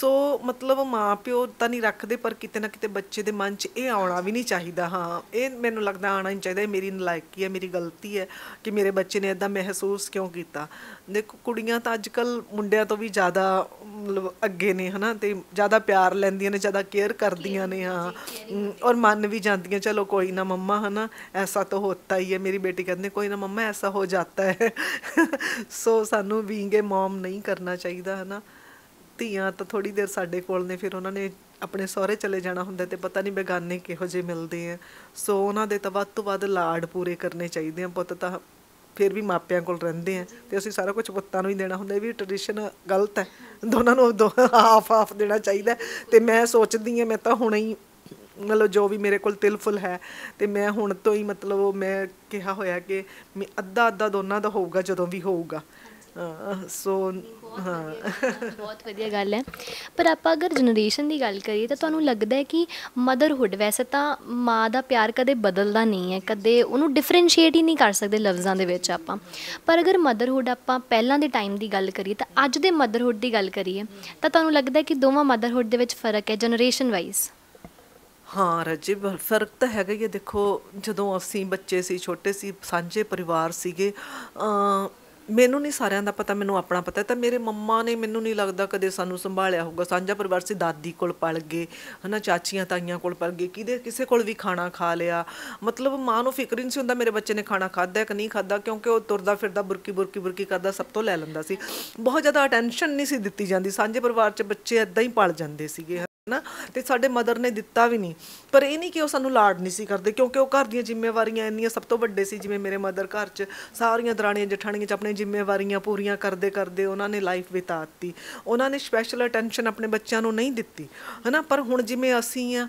ਸੋ ਮਤਲਬ ਮਾਪਿਓ ਤਾਂ ਨਹੀਂ ਰੱਖਦੇ ਪਰ ਕਿਤੇ ਨਾ ਕਿਤੇ ਬੱਚੇ ਦੇ ਮਨ 'ਚ ਇਹ ਆਉਣਾ ਵੀ ਨਹੀਂ ਚਾਹੀਦਾ ਹਾਂ ਇਹ ਮੈਨੂੰ ਲੱਗਦਾ ਆਉਣਾ ਨਹੀਂ ਚਾਹੀਦਾ ਇਹ ਮੇਰੀ ਨਲਾਇਕੀ ਹੈ ਮੇਰੀ ਗਲਤੀ ਹੈ ਕਿ ਮੇਰੇ ਬੱਚੇ ਨੇ ਇਦਾਂ ਮਹਿਸੂਸ ਕਿਉਂ ਕੀਤਾ ਦੇਖੋ ਕੁੜੀਆਂ ਤਾਂ ਅੱਜਕੱਲ ਮੁੰਡਿਆਂ ਤੋਂ ਵੀ ਜ਼ਿਆਦਾ ਮਤਲਬ ਅੱਗੇ ਨੇ ਹਨਾ ਤੇ ਜ਼ਿਆਦਾ ਪਿਆਰ ਲੈਂਦੀਆਂ ਆਪਣੇ ਜ਼ਿਆਦਾ ਕੇਅਰ ਕਰਦੀਆਂ ਨੇ ਹਾਂ ਔਰ ਮੰਨ ਵੀ ਜਾਂਦੀਆਂ ਚਲੋ ਕੋਈ ਨਾ ਮੰਮਾ ਹਨਾ ਐਸਾ ਤਾਂ ਹੁੰਦਾ ਹੀ ਹੈ ਮੇਰੀ ਬੇਟੀ ਕਹਿੰਦੇ ਕੋਈ ਨਾ ਮੰਮਾ ਐਸਾ ਹੋ ਜਾਂਦਾ ਹੈ ਸੋ ਸਾਨੂੰ ਬੀਇੰਗ ਏ ਮਮ ਨਹੀਂ ਕਰਨਾ ਚਾਹੀਦਾ ਹਨਾ ਧੀਆਂ ਤਾਂ ਥੋੜੀ ਦੇਰ ਸਾਡੇ ਕੋਲ ਨੇ ਫਿਰ ਉਹਨਾਂ ਨੇ ਆਪਣੇ ਸਹੁਰੇ ਚਲੇ ਜਾਣਾ ਹੁੰਦਾ ਤੇ ਪਤਾ ਨਹੀਂ ਬੇਗਾਨੇ ਕਿਹੋ ਜਿਹੇ ਮਿਲਦੇ ਆ ਸੋ ਉਹਨਾਂ ਦੇ ਤਾਂ ਵੱਧ ਤੋਂ ਵੱਧ ਲਾਡ ਪੂਰੇ ਕਰਨੇ ਚਾਹੀਦੇ ਆ ਪੁੱਤ ਤਾਂ ਫਿਰ ਵੀ ਮਾਪਿਆਂ ਕੋਲ ਰਹਿੰਦੇ ਆ ਤੇ ਅਸੀਂ ਸਾਰਾ ਕੁਝ ਪੁੱਤਾਂ ਨੂੰ ਹੀ ਦੇਣਾ ਹੁੰਦਾ ਇਹ ਵੀ ਟ੍ਰੈਡੀਸ਼ਨ ਗਲਤ ਹੈ ਦੋਨਾਂ ਨੂੰ ਹਾਫ ਹਾਫ ਦੇਣਾ ਚਾਹੀਦਾ ਤੇ ਮੈਂ ਸੋਚਦੀ ਆ ਮੈਂ ਤਾਂ ਹੁਣੇ ਹੀ ਮਤਲਬ ਜੋ ਵੀ ਮੇਰੇ ਕੋਲ ਤਿਲਫੁਲ ਹੈ ਤੇ ਮੈਂ ਹੁਣ ਤੋਂ ਹੀ ਮਤਲਬ ਮੈਂ ਕਿਹਾ ਹੋਇਆ ਕਿ ਅੱਧਾ ਅੱਧਾ ਦੋਨਾਂ ਦਾ ਹੋਊਗਾ ਜਦੋਂ ਵੀ ਹੋਊਗਾ ਹਾਂ ਸੋ ਬਹੁਤ ਵਧੀਆ ਗੱਲ ਹੈ ਪਰ ਆਪਾਂ ਅਗਰ ਜਨਰੇਸ਼ਨ ਦੀ ਗੱਲ ਕਰੀਏ ਤਾਂ ਤੁਹਾਨੂੰ ਲੱਗਦਾ ਹੈ ਕਿ ਮਦਰਹੁੱਡ ਵੈਸੇ ਤਾਂ ਮਾਂ ਦਾ ਪਿਆਰ ਕਦੇ ਬਦਲਦਾ ਨਹੀਂ ਹੈ ਕਦੇ ਉਹਨੂੰ ਡਿਫਰੈਂਸ਼ੀਏਟ ਹੀ ਨਹੀਂ ਕਰ ਸਕਦੇ ਲਫ਼ਜ਼ਾਂ ਦੇ ਵਿੱਚ ਆਪਾਂ ਪਰ ਅਗਰ ਮਦਰਹੁੱਡ ਆਪਾਂ ਪਹਿਲਾਂ ਦੇ ਟਾਈਮ ਦੀ ਗੱਲ ਕਰੀਏ ਤਾਂ ਅੱਜ ਦੇ ਮਦਰਹੁੱਡ ਦੀ ਗੱਲ ਕਰੀਏ ਤਾਂ ਤੁਹਾਨੂੰ ਲੱਗਦਾ ਹੈ ਕਿ ਦੋਵਾਂ ਮਦਰਹੁੱਡ ਦੇ ਵਿੱਚ ਫਰਕ ਹੈ ਜਨਰੇਸ਼ਨ ਵਾਈਜ਼ ਹਾਂ ਰਜੀਬ ਫਰਕ ਤਾਂ ਹੈਗਾ ਹੀ ਦੇਖੋ ਜਦੋਂ ਅਸੀਂ ਬੱਚੇ ਸੀ ਛੋਟੇ ਸੀ ਸਾਂਝੇ ਪਰਿਵਾਰ ਸੀਗੇ ਮੈਨੂੰ ਨਹੀਂ ਸਾਰਿਆਂ ਦਾ ਪਤਾ ਮੈਨੂੰ ਆਪਣਾ ਪਤਾ ਤਾਂ ਮੇਰੇ ਮੰਮਾ ਨੇ ਮੈਨੂੰ ਨਹੀਂ ਲੱਗਦਾ ਕਦੇ ਸਾਨੂੰ ਸੰਭਾਲਿਆ ਹੋਊਗਾ ਸਾਂਝਾ ਪਰਿਵਾਰ ਸੀ ਦਾਦੀ ਕੋਲ ਪਲ ਗਏ ਹਨਾ ਚਾਚੀਆਂ ਤਾਈਆਂ ਕੋਲ ਪਲ ਗਏ ਕਿਦੇ ਕਿਸੇ ਕੋਲ ਵੀ ਖਾਣਾ ਖਾ ਲਿਆ ਮਤਲਬ ਮਾਂ ਨੂੰ ਫਿਕਰ ਨਹੀਂ ਸੀ ਹੁੰਦਾ ਮੇਰੇ ਬੱਚੇ ਨੇ ਖਾਣਾ ਖਾਦਾ ਕਿ ਨਹੀਂ ਖਾਦਾ ਕਿਉਂਕਿ ਉਹ ਤੁਰਦਾ ਫਿਰਦਾ ਬੁਰਕੀ ਬੁਰਕੀ ਬੁਰਕੀ ਕਰਦਾ ਸਭ ਤੋਂ ਲੈ ਲੈਂਦਾ ਸੀ ਬਹੁਤ ਜ਼ਿਆਦਾ ਅਟੈਂਸ਼ਨ ਨਹੀਂ ਸੀ ਦਿੱਤੀ ਜਾਂਦੀ ਸਾਂਝੇ ਪਰਿਵਾਰ 'ਚ ਬੱਚੇ ਐਦਾਂ ਹੀ ਪਲ ਜਾਂਦੇ ਸੀਗੇ ਨਾ ਤੇ ਸਾਡੇ ਮਦਰ ਨੇ ਦਿੱਤਾ ਵੀ ਨਹੀਂ ਪਰ ਇਹ ਨਹੀਂ ਕਿ ਉਹ ਸਾਨੂੰ ਲਾਡ ਨਹੀਂ ਸੀ ਕਰਦੇ ਕਿਉਂਕਿ ਉਹ ਘਰ ਦੀਆਂ ਜ਼ਿੰਮੇਵਾਰੀਆਂ ਇੰਨੀਆਂ ਸਭ ਤੋਂ ਵੱਡੇ ਸੀ ਜਿਵੇਂ ਮੇਰੇ ਮਦਰ ਘਰ 'ਚ ਸਾਰੀਆਂ ਦਰਾਣੀਆਂ ਜਠਾਣੀਆਂ 'ਚ ਆਪਣੀਆਂ ਜ਼ਿੰਮੇਵਾਰੀਆਂ ਪੂਰੀਆਂ ਕਰਦੇ ਕਰਦੇ ਉਹਨਾਂ ਨੇ ਲਾਈਫ ਬਿਤਾਤੀ ਉਹਨਾਂ ਨੇ ਸਪੈਸ਼ਲ ਅਟੈਂਸ਼ਨ ਆਪਣੇ ਬੱਚਿਆਂ ਨੂੰ ਨਹੀਂ ਦਿੱਤੀ ਹਨਾ ਪਰ ਹੁਣ ਜਿਵੇਂ ਅਸੀਂ ਆ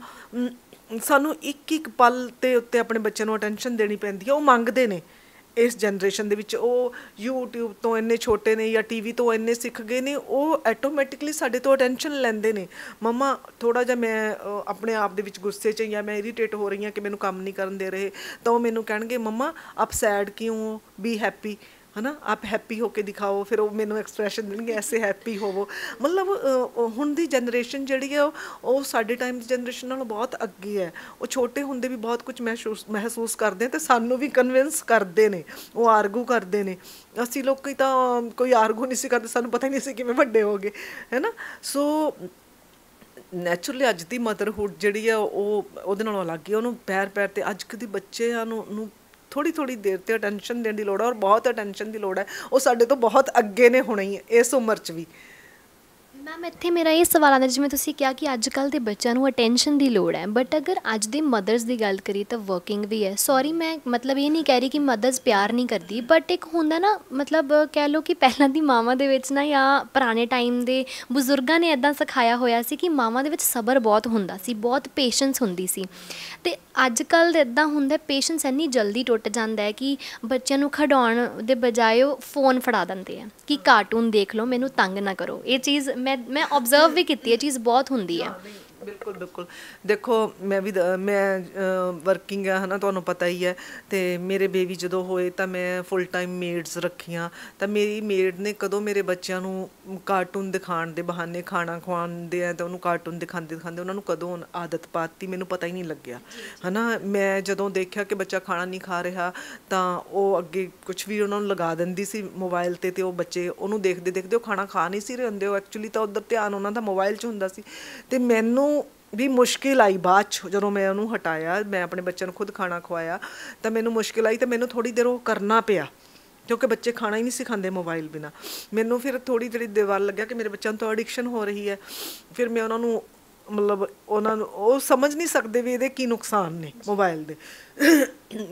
ਸਾਨੂੰ ਇੱਕ ਇੱਕ ਪਲ ਤੇ ਉੱਤੇ ਆਪਣੇ ਬੱਚਿਆਂ ਨੂੰ ਅਟੈਂਸ਼ਨ ਦੇਣੀ ਪੈਂਦੀ ਹੈ ਉਹ ਮੰਗਦੇ ਨੇ ਇਸ ਜਨਰੇਸ਼ਨ ਦੇ ਵਿੱਚ ਉਹ YouTube ਤੋਂ ਇੰਨੇ ਛੋਟੇ ਨੇ ਜਾਂ TV ਤੋਂ ਇੰਨੇ ਸਿੱਖ ਗਏ ਨੇ ਉਹ ਆਟੋਮੈਟਿਕਲੀ ਸਾਡੇ ਤੋਂ ਅਟੈਂਸ਼ਨ ਲੈਂਦੇ ਨੇ ਮਮਾ ਥੋੜਾ ਜਿਹਾ ਮੈਂ ਆਪਣੇ ਆਪ ਦੇ ਵਿੱਚ ਗੁੱਸੇ 'ਚ ਜਾਂ ਮੈਂ ਇਰੀਟੇਟ ਹੋ ਰਹੀ ਹਾਂ ਕਿ ਮੈਨੂੰ ਕੰਮ ਨਹੀਂ ਕਰਨ ਦੇ ਰਹੇ ਤਾਂ ਉਹ ਮੈਨੂੰ ਕਹਿਣਗੇ ਮਮਾ ਅਪਸੈਡ ਕਿਉਂ ਬੀ ਹੈਪੀ ਹਨਾ ਆਪ ਹੈਪੀ ਹੋ ਕੇ ਦਿਖਾਓ ਫਿਰ ਉਹ ਮੈਨੂੰ ਐਕਸਪ੍ਰੈਸ਼ਨ ਦੇਣਗੇ ਐਸੇ ਹੈਪੀ ਹੋਵੋ ਮਤਲਬ ਹੁਣ ਦੀ ਜਨਰੇਸ਼ਨ ਜਿਹੜੀ ਹੈ ਉਹ ਸਾਡੇ ਟਾਈਮ ਦੀ ਜਨਰੇਸ਼ਨ ਨਾਲੋਂ ਬਹੁਤ ਅੱਗੇ ਹੈ ਉਹ ਛੋਟੇ ਹੁੰਦੇ ਵੀ ਬਹੁਤ ਕੁਝ ਮਹਿਸੂਸ ਮਹਿਸੂਸ ਕਰਦੇ ਤੇ ਸਾਨੂੰ ਵੀ ਕਨਵਿੰਸ ਕਰਦੇ ਨੇ ਉਹ ਆਰਗੂ ਕਰਦੇ ਨੇ ਅਸੀਂ ਲੋਕੀ ਤਾਂ ਕੋਈ ਆਰਗੂ ਨਹੀਂ ਸੀ ਕਰਦੇ ਸਾਨੂੰ ਪਤਾ ਹੀ ਨਹੀਂ ਸੀ ਕਿਵੇਂ ਵੱਡੇ ਹੋਗੇ ਹੈਨਾ ਸੋ ਨੇਚਰਲੀ ਅੱਜ ਦੀ ਮਦਰਹੁੱਡ ਜਿਹੜੀ ਆ ਉਹ ਉਹਦੇ ਨਾਲੋਂ ਅਲੱਗ ਹੀ ਉਹਨੂੰ ਪੈਰ ਪੈਰ ਤੇ ਅੱਜ ਕਦੀ ਬੱਚਿਆਂ ਨੂੰ ਥੋੜੀ ਥੋੜੀ ਦੇਰ ਤੇ ਅਟੈਂਸ਼ਨ ਦੇਣ ਦੀ ਲੋੜ ਹੈ ਔਰ ਬਹੁਤ ਅਟੈਂਸ਼ਨ ਦੀ ਲੋੜ ਹੈ ਉਹ ਸਾਡੇ ਤੋਂ ਬਹੁਤ ਅੱਗੇ ਨੇ ਹੁਣੇ ਹੀ ਇਸ ਉਮਰ 'ਚ ਵੀ ਮੈਮ ਇੱਥੇ ਮੇਰਾ ਇਹ ਸਵਾਲ ਆਉਂਦਾ ਜਿਵੇਂ ਤੁਸੀਂ ਕਿਹਾ ਕਿ ਅੱਜ ਕੱਲ ਦੇ ਬੱਚਿਆਂ ਨੂੰ ਅਟੈਂਸ਼ਨ ਦੀ ਲੋੜ ਹੈ ਬਟ ਅਗਰ ਅੱਜ ਦੇ ਮਦਰਸ ਦੀ ਗੱਲ ਕਰੀ ਤਾਂ ਵਰਕਿੰਗ ਵੀ ਹੈ ਸੌਰੀ ਮੈਂ ਮਤਲਬ ਇਹ ਨਹੀਂ ਕਹਿ ਰਹੀ ਕਿ ਮਦਰਸ ਪਿਆਰ ਨਹੀਂ ਕਰਦੀ ਬਟ ਇੱਕ ਹੁੰਦਾ ਨਾ ਮਤਲਬ ਕਹਿ ਲਓ ਕਿ ਪਹਿਲਾਂ ਦੀ ਮਾਵਾਂ ਦੇ ਵਿੱਚ ਨਾ ਜਾਂ ਪੁਰਾਣੇ ਟਾਈਮ ਦੇ ਬਜ਼ੁਰਗਾਂ ਨੇ ਇਦਾਂ ਸਿਖਾਇਆ ਹੋਇਆ ਸੀ ਕਿ ਮਾਵਾਂ ਦੇ ਵਿੱਚ ਸਬਰ ਬਹੁਤ ਹੁੰਦਾ ਸੀ ਬਹੁਤ ਪੇਸ਼ੈਂਸ ਹੁੰਦੀ ਸੀ ਤੇ ਅੱਜ ਕੱਲ ਇਦਾਂ ਹੁੰਦਾ ਪੇਸ਼ੈਂਸ ਇੰਨੀ ਜਲਦੀ ਟੁੱਟ ਜਾਂਦਾ ਹੈ ਕਿ ਬੱਚਿਆਂ ਨੂੰ ਖਡਾਉਣ ਦੇ ਬਜਾਏ ਉਹ ਫੋਨ ਫੜਾ ਦਿੰਦੇ ਆ ਕਿ ਕਾਰਟੂਨ ਦੇਖ ਲਓ ਮੈਨੂੰ ਤੰਗ ਨਾ ਕਰੋ ਇਹ ਚੀਜ਼ ਮੈਂ ਮੈਂ ਆਬਜ਼ਰਵ ਵੀ ਕੀਤੀ ਹੈ ਚੀਜ਼ ਬਹੁਤ ਹੁੰਦੀ ਹੈ ਬਿਲਕੁਲ ਬਿਲਕੁਲ ਦੇਖੋ ਮੈਂ ਵੀ ਮੈਂ ਵਰਕਿੰਗ ਆ ਹਨਾ ਤੁਹਾਨੂੰ ਪਤਾ ਹੀ ਹੈ ਤੇ ਮੇਰੇ ਬੇਬੀ ਜਦੋਂ ਹੋਏ ਤਾਂ ਮੈਂ ਫੁੱਲ ਟਾਈਮ ਮੇਡਸ ਰੱਖੀਆਂ ਤਾਂ ਮੇਰੀ ਮੇਡ ਨੇ ਕਦੋਂ ਮੇਰੇ ਬੱਚਿਆਂ ਨੂੰ ਕਾਰਟੂਨ ਦਿਖਾਣ ਦੇ ਬਹਾਨੇ ਖਾਣਾ ਖਵਾਉਂਦੇ ਆ ਤਾਂ ਉਹਨੂੰ ਕਾਰਟੂਨ ਦਿਖਾਉਂਦੇ ਦਿਖਾਉਂਦੇ ਉਹਨਾਂ ਨੂੰ ਕਦੋਂ ਆਦਤ ਪਾਤੀ ਮੈਨੂੰ ਪਤਾ ਹੀ ਨਹੀਂ ਲੱਗਿਆ ਹਨਾ ਮੈਂ ਜਦੋਂ ਦੇਖਿਆ ਕਿ ਬੱਚਾ ਖਾਣਾ ਨਹੀਂ ਖਾ ਰਿਹਾ ਤਾਂ ਉਹ ਅੱਗੇ ਕੁਝ ਵੀ ਉਹਨਾਂ ਨੂੰ ਲਗਾ ਦਿੰਦੀ ਸੀ ਮੋਬਾਈਲ ਤੇ ਤੇ ਉਹ ਬੱਚੇ ਉਹਨੂੰ ਦੇਖਦੇ ਦੇਖਦੇ ਉਹ ਖਾਣਾ ਖਾ ਨਹੀਂ ਸੀ ਰਹੇ ਹੁੰਦੇ ਉਹ ਐਕਚੁਅਲੀ ਤਾਂ ਉਧਰ ਧਿਆਨ ਉਹਨਾਂ ਦਾ ਮੋਬਾਈਲ 'ਚ ਹੁੰਦਾ ਸੀ ਤੇ ਮੈਨੂੰ ਵੀ ਮੁਸ਼ਕਿਲ ਆਈ ਬਾਅਦ ਚ ਜਦੋਂ ਮੈਂ ਉਹਨੂੰ ਹਟਾਇਆ ਮੈਂ ਆਪਣੇ ਬੱਚੇ ਨੂੰ ਖੁਦ ਖਾਣਾ ਖਵਾਇਆ ਤਾਂ ਮੈਨੂੰ ਮੁਸ਼ਕਿਲ ਆਈ ਤੇ ਮੈਨੂੰ ਥੋੜੀ ਦੇਰ ਉਹ ਕਰਨਾ ਪਿਆ ਕਿਉਂਕਿ ਬੱਚੇ ਖਾਣਾ ਹੀ ਨਹੀਂ ਸਿਖਾਉਂਦੇ ਮੋਬਾਈਲ ਬਿਨਾ ਮੈਨੂੰ ਫਿਰ ਥੋੜੀ ਜਿਹੜੀ ਦਿਵਾਲ ਲੱਗਿਆ ਕਿ ਮੇਰੇ ਬੱਚਿਆਂ ਤੋਂ ਐਡਿਕਸ਼ਨ ਹੋ ਰਹੀ ਹੈ ਫਿਰ ਮੈਂ ਉਹਨਾਂ ਨੂੰ ਮਤਲਬ ਉਹਨਾਂ ਨੂੰ ਉਹ ਸਮਝ ਨਹੀਂ ਸਕਦੇ ਵੀ ਇਹਦੇ ਕੀ ਨੁਕਸਾਨ ਨੇ ਮੋਬਾਈਲ ਦੇ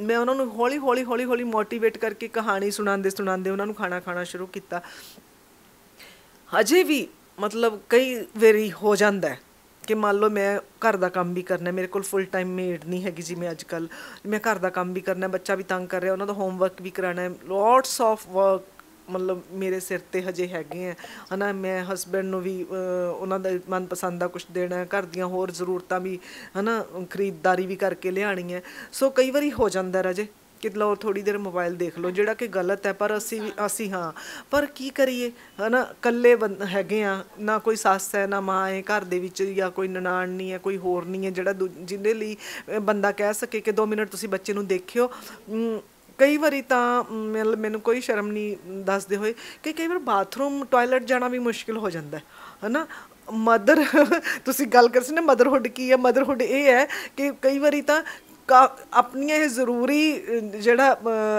ਮੈਂ ਉਹਨਾਂ ਨੂੰ ਹੌਲੀ ਹੌਲੀ ਹੌਲੀ ਹੌਲੀ ਮੋਟੀਵੇਟ ਕਰਕੇ ਕਹਾਣੀ ਸੁਣਾਉਂਦੇ ਸੁਣਾਉਂਦੇ ਉਹਨਾਂ ਨੂੰ ਖਾਣਾ ਖਾਣਾ ਸ਼ੁਰੂ ਕੀਤਾ ਅਜੇ ਵੀ ਮਤਲਬ ਕਈ ਵੇਰੀ ਹੋ ਜਾਂਦਾ ਹੈ ਕਿ ਮੰਨ ਲਓ ਮੈਂ ਘਰ ਦਾ ਕੰਮ ਵੀ ਕਰਨਾ ਮੇਰੇ ਕੋਲ ਫੁੱਲ ਟਾਈਮ ਮੇਡ ਨਹੀਂ ਹੈਗੀ ਜਿਵੇਂ ਅੱਜ ਕੱਲ ਮੈਂ ਘਰ ਦਾ ਕੰਮ ਵੀ ਕਰਨਾ ਬੱਚਾ ਵੀ ਤੰਗ ਕਰ ਰਿਹਾ ਉਹਨਾਂ ਦਾ ਹੋਮਵਰਕ ਵੀ ਕਰਾਣਾ ਹੈ ਲੋਟਸ ਆਫ ਵਰਕ ਮਤਲਬ ਮੇਰੇ ਸਿਰ ਤੇ ਹਜੇ ਹੈਗੇ ਆ ਹਨਾ ਮੈਂ ਹਸਬੰਡ ਨੂੰ ਵੀ ਉਹਨਾਂ ਦਾ ਮਨਪਸੰਦ ਦਾ ਕੁਝ ਦੇਣਾ ਘਰ ਦੀਆਂ ਹੋਰ ਜ਼ਰੂਰਤਾਂ ਵੀ ਹਨਾ ਖਰੀਦਦਾਰੀ ਵੀ ਕਰਕੇ ਲਿਆਣੀ ਹੈ ਸੋ ਕਈ ਵਾਰੀ ਹੋ ਜਾਂਦਾ ਰਾਜੇ ਕਿ ਲੋ ਥੋੜੀ ਦੇਰ ਮੋਬਾਈਲ ਦੇਖ ਲਓ ਜਿਹੜਾ ਕਿ ਗਲਤ ਹੈ ਪਰ ਅਸੀਂ ਅਸੀਂ ਹਾਂ ਪਰ ਕੀ ਕਰੀਏ ਹਨਾ ਕੱਲੇ ਹੈਗੇ ਆ ਨਾ ਕੋਈ ਸੱਸ ਹੈ ਨਾ ਮਾਂ ਹੈ ਘਰ ਦੇ ਵਿੱਚ ਜਾਂ ਕੋਈ ਨਨਾਣ ਨਹੀਂ ਹੈ ਕੋਈ ਹੋਰ ਨਹੀਂ ਹੈ ਜਿਹੜਾ ਜਿਹਦੇ ਲਈ ਬੰਦਾ ਕਹਿ ਸਕੇ ਕਿ 2 ਮਿੰਟ ਤੁਸੀਂ ਬੱਚੇ ਨੂੰ ਦੇਖਿਓ ਕਈ ਵਾਰੀ ਤਾਂ ਮੈਨੂੰ ਕੋਈ ਸ਼ਰਮ ਨਹੀਂ ਦੱਸਦੇ ਹੋਏ ਕਿ ਕਈ ਵਾਰ ਬਾਥਰੂਮ ਟਾਇਲਟ ਜਾਣਾ ਵੀ ਮੁਸ਼ਕਿਲ ਹੋ ਜਾਂਦਾ ਹੈ ਹਨਾ ਮਦਰ ਤੁਸੀਂ ਗੱਲ ਕਰ ਨਾ ਮਦਰਹੁੱਡ ਕੀ ਹੈ ਮਦਰਹੁੱਡ ਇਹ ਹੈ ਕਿ ਕਈ ਵਾਰੀ ਤਾਂ ਆਪਣੀਆਂ ਇਹ ਜ਼ਰੂਰੀ ਜਿਹੜਾ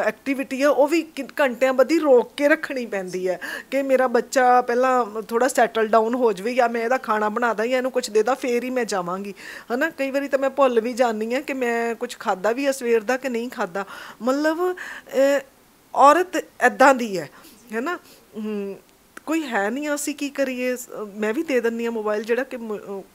ਐਕਟੀਵਿਟੀ ਹੈ ਉਹ ਵੀ ਘੰਟਿਆਂ ਬੱਧੀ ਰੋਕ ਕੇ ਰੱਖਣੀ ਪੈਂਦੀ ਹੈ ਕਿ ਮੇਰਾ ਬੱਚਾ ਪਹਿਲਾਂ ਥੋੜਾ ਸੈਟਲ ਡਾਊਨ ਹੋ ਜਵੇ ਜਾਂ ਮੈਂ ਇਹਦਾ ਖਾਣਾ ਬਣਾਦਾ ਜਾਂ ਇਹਨੂੰ ਕੁਝ ਦੇਦਾ ਫੇਰ ਹੀ ਮੈਂ ਜਾਵਾਂਗੀ ਹਨਾ ਕਈ ਵਾਰੀ ਤਾਂ ਮੈਂ ਭੁੱਲ ਵੀ ਜਾਂਦੀ ਹਾਂ ਕਿ ਮੈਂ ਕੁਝ ਖਾਦਾ ਵੀ ਆ ਸਵੇਰ ਦਾ ਕਿ ਨਹੀਂ ਖਾਦਾ ਮਤਲਬ ਔਰਤ ਐਦਾਂ ਦੀ ਹੈ ਹਨਾ ਕੋਈ ਹੈ ਨਹੀਂ ਅਸੀਂ ਕੀ ਕਰੀਏ ਮੈਂ ਵੀ ਦੇ ਦਿੰਨੀ ਆ ਮੋਬਾਈਲ ਜਿਹੜਾ ਕਿ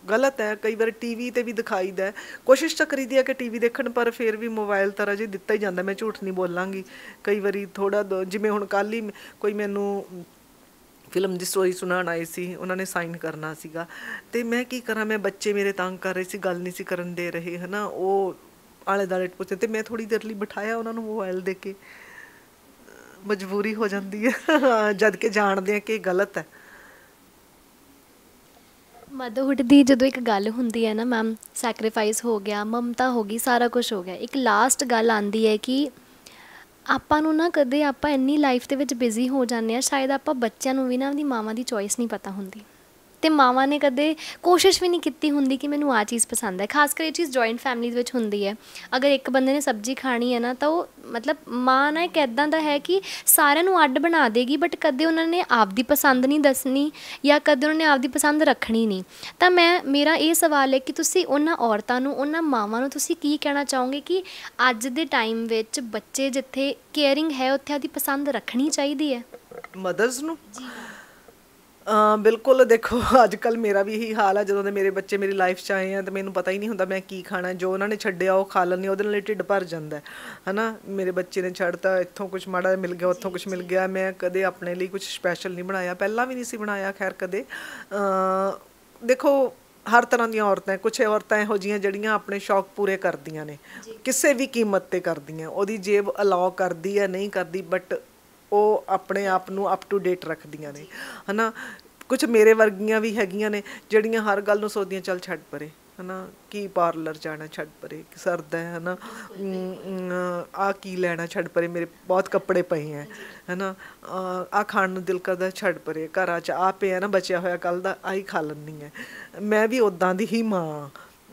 ਗਲਤ ਹੈ ਕਈ ਵਾਰ ਟੀਵੀ ਤੇ ਵੀ ਦਿਖਾਈਦਾ ਕੋਸ਼ਿਸ਼ ਤਾਂ ਕਰੀਦੀ ਆ ਕਿ ਟੀਵੀ ਦੇਖਣ ਪਰ ਫਿਰ ਵੀ ਮੋਬਾਈਲ ਤਰ੍ਹਾਂ ਜੇ ਦਿੱਤਾ ਹੀ ਜਾਂਦਾ ਮੈਂ ਝੂਠ ਨਹੀਂ ਬੋਲਾਂਗੀ ਕਈ ਵਾਰੀ ਥੋੜਾ ਜਿਵੇਂ ਹੁਣ ਕੱਲ ਹੀ ਕੋਈ ਮੈਨੂੰ ਫਿਲਮ ਦੀ ਸਟੋਰੀ ਸੁਣਾਣ ਆਈ ਸੀ ਉਹਨਾਂ ਨੇ ਸਾਈਨ ਕਰਨਾ ਸੀਗਾ ਤੇ ਮੈਂ ਕੀ ਕਰਾਂ ਮੈਂ ਬੱਚੇ ਮੇਰੇ ਤੰਗ ਕਰ ਰਹੇ ਸੀ ਗੱਲ ਨਹੀਂ ਸੀ ਕਰਨ ਦੇ ਰਹੇ ਹਨਾ ਉਹ ਆਲੇ ਦਾਲੇ ਪੁੱਛੇ ਤੇ ਮੈਂ ਥੋੜੀ ਦੇਰ ਲਈ ਬਿਠਾਇਆ ਉਹਨਾਂ ਨੂੰ ਮੋਬਾਈਲ ਦੇ ਕੇ ਮਜਬੂਰੀ ਹੋ ਜਾਂਦੀ ਹੈ ਜਦ ਕਿ ਜਾਣਦੇ ਆ ਕਿ ਗਲਤ ਹੈ ਮਦਰਹੁੱਡ ਦੀ ਜਦੋਂ ਇੱਕ ਗੱਲ ਹੁੰਦੀ ਹੈ ਨਾ ਮੈਮ ਸੈਕਰੀਫਾਈਸ ਹੋ ਗਿਆ ਮਮਤਾ ਹੋ ਗਈ ਸਾਰਾ ਕੁਝ ਹੋ ਗਿਆ ਇੱਕ ਲਾਸਟ ਗੱਲ ਆਂਦੀ ਹੈ ਕਿ ਆਪਾਂ ਨੂੰ ਨਾ ਕਦੇ ਆਪਾਂ ਇੰਨੀ ਲਾਈਫ ਦੇ ਵਿੱਚ ਬਿਜ਼ੀ ਹੋ ਜਾਂਦੇ ਆ ਸ਼ਾਇਦ ਆਪਾਂ ਬੱਚਿਆਂ ਨੂੰ ਵੀ ਨਾ ਆਪਣੀ ਮਾਵਾਂ ਦੀ ਚੋਇਸ ਨਹੀਂ ਪਤਾ ਹੁੰਦੀ ਤੇ ਮਾਵਾ ਨੇ ਕਦੇ ਕੋਸ਼ਿਸ਼ ਵੀ ਨਹੀਂ ਕੀਤੀ ਹੁੰਦੀ ਕਿ ਮੈਨੂੰ ਆ ਚੀਜ਼ ਪਸੰਦ ਹੈ ਖਾਸ ਕਰ ਇਹ ਚੀਜ਼ ਜੁਆਇੰਟ ਫੈਮਿਲੀ ਵਿੱਚ ਹੁੰਦੀ ਹੈ ਅਗਰ ਇੱਕ ਬੰਦੇ ਨੇ ਸਬਜ਼ੀ ਖਾਣੀ ਹੈ ਨਾ ਤਾਂ ਉਹ ਮਤਲਬ ਮਾਂ ਨਾ ਇੱਕ ਐਦਾਂ ਦਾ ਹੈ ਕਿ ਸਾਰਿਆਂ ਨੂੰ ਅੱਡ ਬਣਾ ਦੇਗੀ ਬਟ ਕਦੇ ਉਹਨਾਂ ਨੇ ਆਪਦੀ ਪਸੰਦ ਨਹੀਂ ਦੱਸਣੀ ਜਾਂ ਕਦੇ ਉਹਨਾਂ ਨੇ ਆਪਦੀ ਪਸੰਦ ਰੱਖਣੀ ਨਹੀਂ ਤਾਂ ਮੈਂ ਮੇਰਾ ਇਹ ਸਵਾਲ ਹੈ ਕਿ ਤੁਸੀਂ ਉਹਨਾਂ ਔਰਤਾਂ ਨੂੰ ਉਹਨਾਂ ਮਾਵਾਂ ਨੂੰ ਤੁਸੀਂ ਕੀ ਕਹਿਣਾ ਚਾਹੋਗੇ ਕਿ ਅੱਜ ਦੇ ਟਾਈਮ ਵਿੱਚ ਬੱਚੇ ਜਿੱਥੇ ਕੇਅਰਿੰਗ ਹੈ ਉੱਥੇ ਆਦੀ ਪਸੰਦ ਰੱਖਣੀ ਚਾਹੀਦੀ ਹੈ ਮਦਰਸ ਨੂੰ ਜੀ ਬਿਲਕੁਲ ਦੇਖੋ ਅੱਜ ਕੱਲ ਮੇਰਾ ਵੀ ਇਹੀ ਹਾਲ ਆ ਜਦੋਂ ਦੇ ਮੇਰੇ ਬੱਚੇ ਮੇਰੀ ਲਾਈਫ 'ਚ ਆਏ ਆ ਤੇ ਮੈਨੂੰ ਪਤਾ ਹੀ ਨਹੀਂ ਹੁੰਦਾ ਮੈਂ ਕੀ ਖਾਣਾ ਜੋ ਉਹਨਾਂ ਨੇ ਛੱਡਿਆ ਉਹ ਖਾ ਲੈਂਦੀ ਉਹਦੇ ਨਾਲ ਢਿੱਡ ਭਰ ਜਾਂਦਾ ਹਨਾ ਮੇਰੇ ਬੱਚੇ ਨੇ ਛੱਡਤਾ ਇੱਥੋਂ ਕੁਝ ਮਾੜਾ ਮਿਲ ਗਿਆ ਉੱਥੋਂ ਕੁਝ ਮਿਲ ਗਿਆ ਮੈਂ ਕਦੇ ਆਪਣੇ ਲਈ ਕੁਝ ਸਪੈਸ਼ਲ ਨਹੀਂ ਬਣਾਇਆ ਪਹਿਲਾਂ ਵੀ ਨਹੀਂ ਸੀ ਬਣਾਇਆ ਖੈਰ ਕਦੇ ਦੇਖੋ ਹਰ ਤਰ੍ਹਾਂ ਦੀਆਂ ਔਰਤਾਂ ਕੁਝ ਔਰਤਾਂ ਇਹੋ ਜੀਆਂ ਜਿਹੜੀਆਂ ਆਪਣੇ ਸ਼ੌਕ ਪੂਰੇ ਕਰਦੀਆਂ ਨੇ ਕਿਸੇ ਵੀ ਕੀਮਤ ਤੇ ਕਰਦੀਆਂ ਉਹਦੀ ਜੇਬ ਅਲਾਉ ਕਰਦੀ ਹੈ ਨਹੀਂ ਕਰਦੀ ਬਟ ਉਹ ਆਪਣੇ ਆਪ ਨੂੰ ਅਪ ਟੂ ਡੇਟ ਰੱਖਦੀਆਂ ਨੇ ਹਨਾ ਕੁਝ ਮੇਰੇ ਵਰਗੀਆਂ ਵੀ ਹੈਗੀਆਂ ਨੇ ਜਿਹੜੀਆਂ ਹਰ ਗੱਲ ਨੂੰ ਸੋਚਦੀਆਂ ਚੱਲ ਛੱਡ ਪਰੇ ਹਨਾ ਕੀ ਪਾਰਲਰ ਜਾਣਾ ਛੱਡ ਪਰੇ ਕਿ ਸਰਦ ਹੈ ਹਨਾ ਆ ਕੀ ਲੈਣਾ ਛੱਡ ਪਰੇ ਮੇਰੇ ਬਹੁਤ ਕੱਪੜੇ ਪਏ ਹੈ ਹਨਾ ਆ ਖਾਣ ਨੂੰ ਦਿਲ ਕਰਦਾ ਛੱਡ ਪਰੇ ਘਰਾਂ 'ਚ ਆ ਪਿਆ ਨਾ ਬਚਿਆ ਹੋਇਆ ਕੱਲ ਦਾ ਆਹੀ ਖਾ ਲੰਨੀ ਹੈ ਮੈਂ ਵੀ ਉਦਾਂ ਦੀ ਹੀ ਮਾਂ